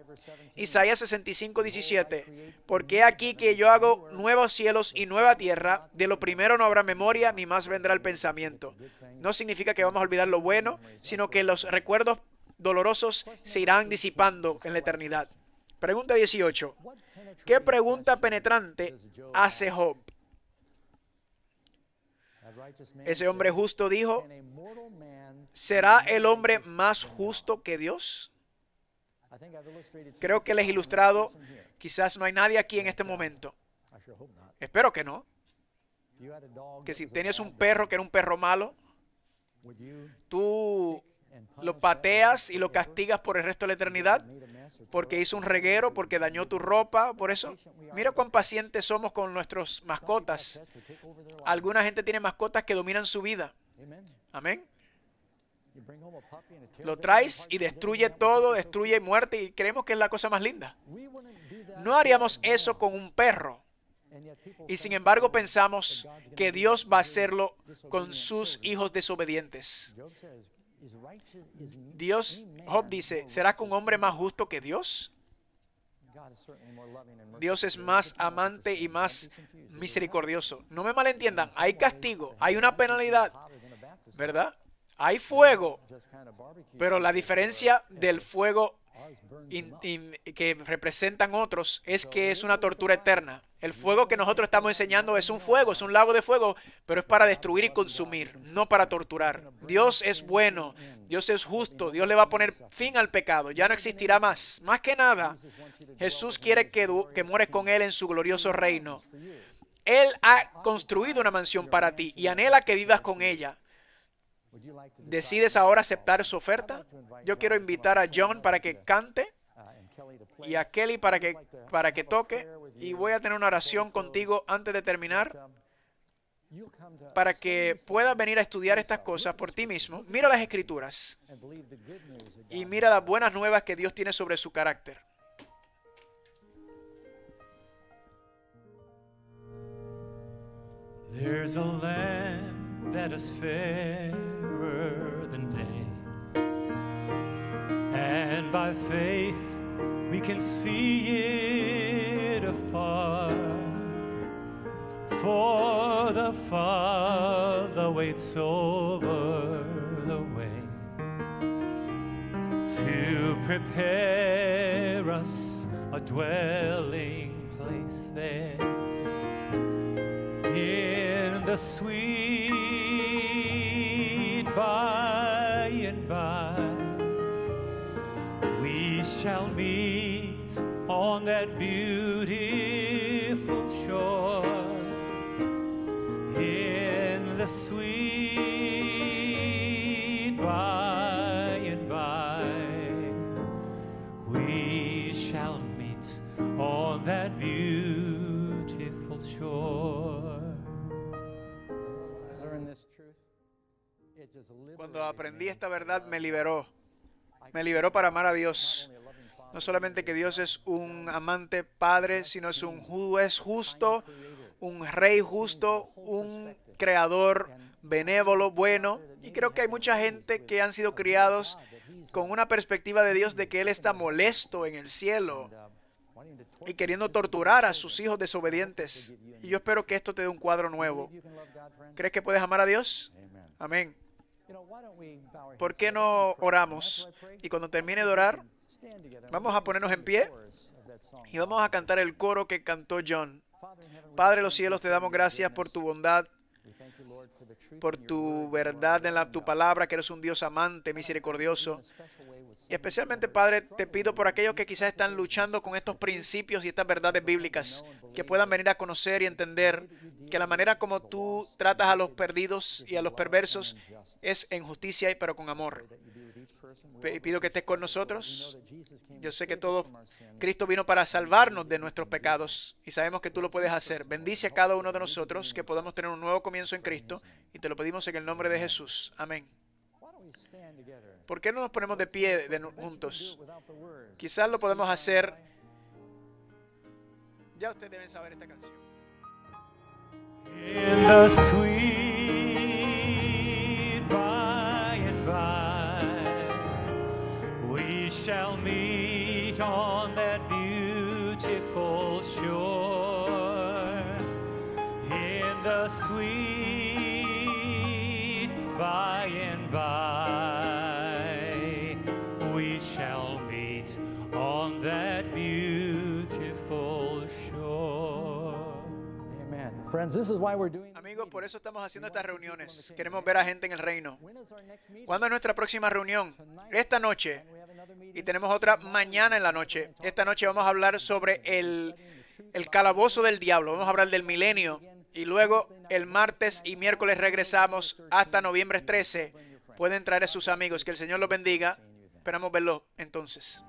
Isaías 65, 17. Porque aquí que yo hago nuevos cielos y nueva tierra, de lo primero no habrá memoria, ni más vendrá el pensamiento. No significa que vamos a olvidar lo bueno, sino que los recuerdos dolorosos se irán disipando en la eternidad. Pregunta 18. ¿Qué pregunta penetrante hace Job? Ese hombre justo dijo, ¿será el hombre más justo que Dios? Creo que les he ilustrado, quizás no hay nadie aquí en este momento. Espero que no. Que si tenías un perro que era un perro malo, tú lo pateas y lo castigas por el resto de la eternidad porque hizo un reguero, porque dañó tu ropa, por eso. Mira cuán pacientes somos con nuestros mascotas. Alguna gente tiene mascotas que dominan su vida. Amén. Lo traes y destruye todo, destruye muerte y creemos que es la cosa más linda. No haríamos eso con un perro. Y sin embargo pensamos que Dios va a hacerlo con sus hijos desobedientes. Dios, Job dice, ¿será que un hombre más justo que Dios? Dios es más amante y más misericordioso. No me malentiendan, hay castigo, hay una penalidad, ¿verdad? Hay fuego, pero la diferencia del fuego que representan otros es que es una tortura eterna. El fuego que nosotros estamos enseñando es un fuego, es un lago de fuego, pero es para destruir y consumir, no para torturar. Dios es bueno, Dios es justo, Dios le va a poner fin al pecado, ya no existirá más. Más que nada, Jesús quiere que, que mueres con Él en su glorioso reino. Él ha construido una mansión para ti y anhela que vivas con ella. ¿Decides ahora aceptar su oferta? Yo quiero invitar a John para que cante y a Kelly para que, para que toque y voy a tener una oración contigo antes de terminar para que puedas venir a estudiar estas cosas por ti mismo. Mira las escrituras y mira las buenas nuevas que Dios tiene sobre su carácter. clearer than day. And by faith, we can see it afar. For the Father waits over the way to prepare us a dwelling place there in the sweet by and by we shall meet on that beautiful shore in the sweet by and by we shall meet on that beautiful shore Cuando aprendí esta verdad me liberó. Me liberó para amar a Dios. No solamente que Dios es un amante padre, sino es un juez justo, un rey justo, un creador benévolo, bueno. Y creo que hay mucha gente que han sido criados con una perspectiva de Dios de que Él está molesto en el cielo y queriendo torturar a sus hijos desobedientes. Y yo espero que esto te dé un cuadro nuevo. ¿Crees que puedes amar a Dios? Amén. ¿Por qué no oramos? Y cuando termine de orar, vamos a ponernos en pie y vamos a cantar el coro que cantó John. Padre de los cielos, te damos gracias por tu bondad por tu verdad en la, tu palabra, que eres un Dios amante, misericordioso. Y especialmente, Padre, te pido por aquellos que quizás están luchando con estos principios y estas verdades bíblicas, que puedan venir a conocer y entender que la manera como tú tratas a los perdidos y a los perversos es en justicia, pero con amor. Y pido que estés con nosotros. Yo sé que todo Cristo vino para salvarnos de nuestros pecados y sabemos que tú lo puedes hacer. Bendice a cada uno de nosotros, que podamos tener un nuevo comienzo pienso en Cristo y te lo pedimos en el nombre de Jesús. Amén. ¿Por qué no nos ponemos de pie de juntos? Quizás lo podemos hacer. Ya ustedes deben saber esta canción. In the sweet by and by, we shall meet on that beautiful shore sweet Amigos, por eso estamos haciendo estas reuniones. Queremos ver a gente en el reino. ¿Cuándo es nuestra próxima reunión? Esta noche. Y tenemos otra mañana en la noche. Esta noche vamos a hablar sobre el, el calabozo del diablo. Vamos a hablar del milenio y luego el martes y miércoles regresamos hasta noviembre 13. Pueden traer a sus amigos. Que el Señor los bendiga. Esperamos verlo entonces.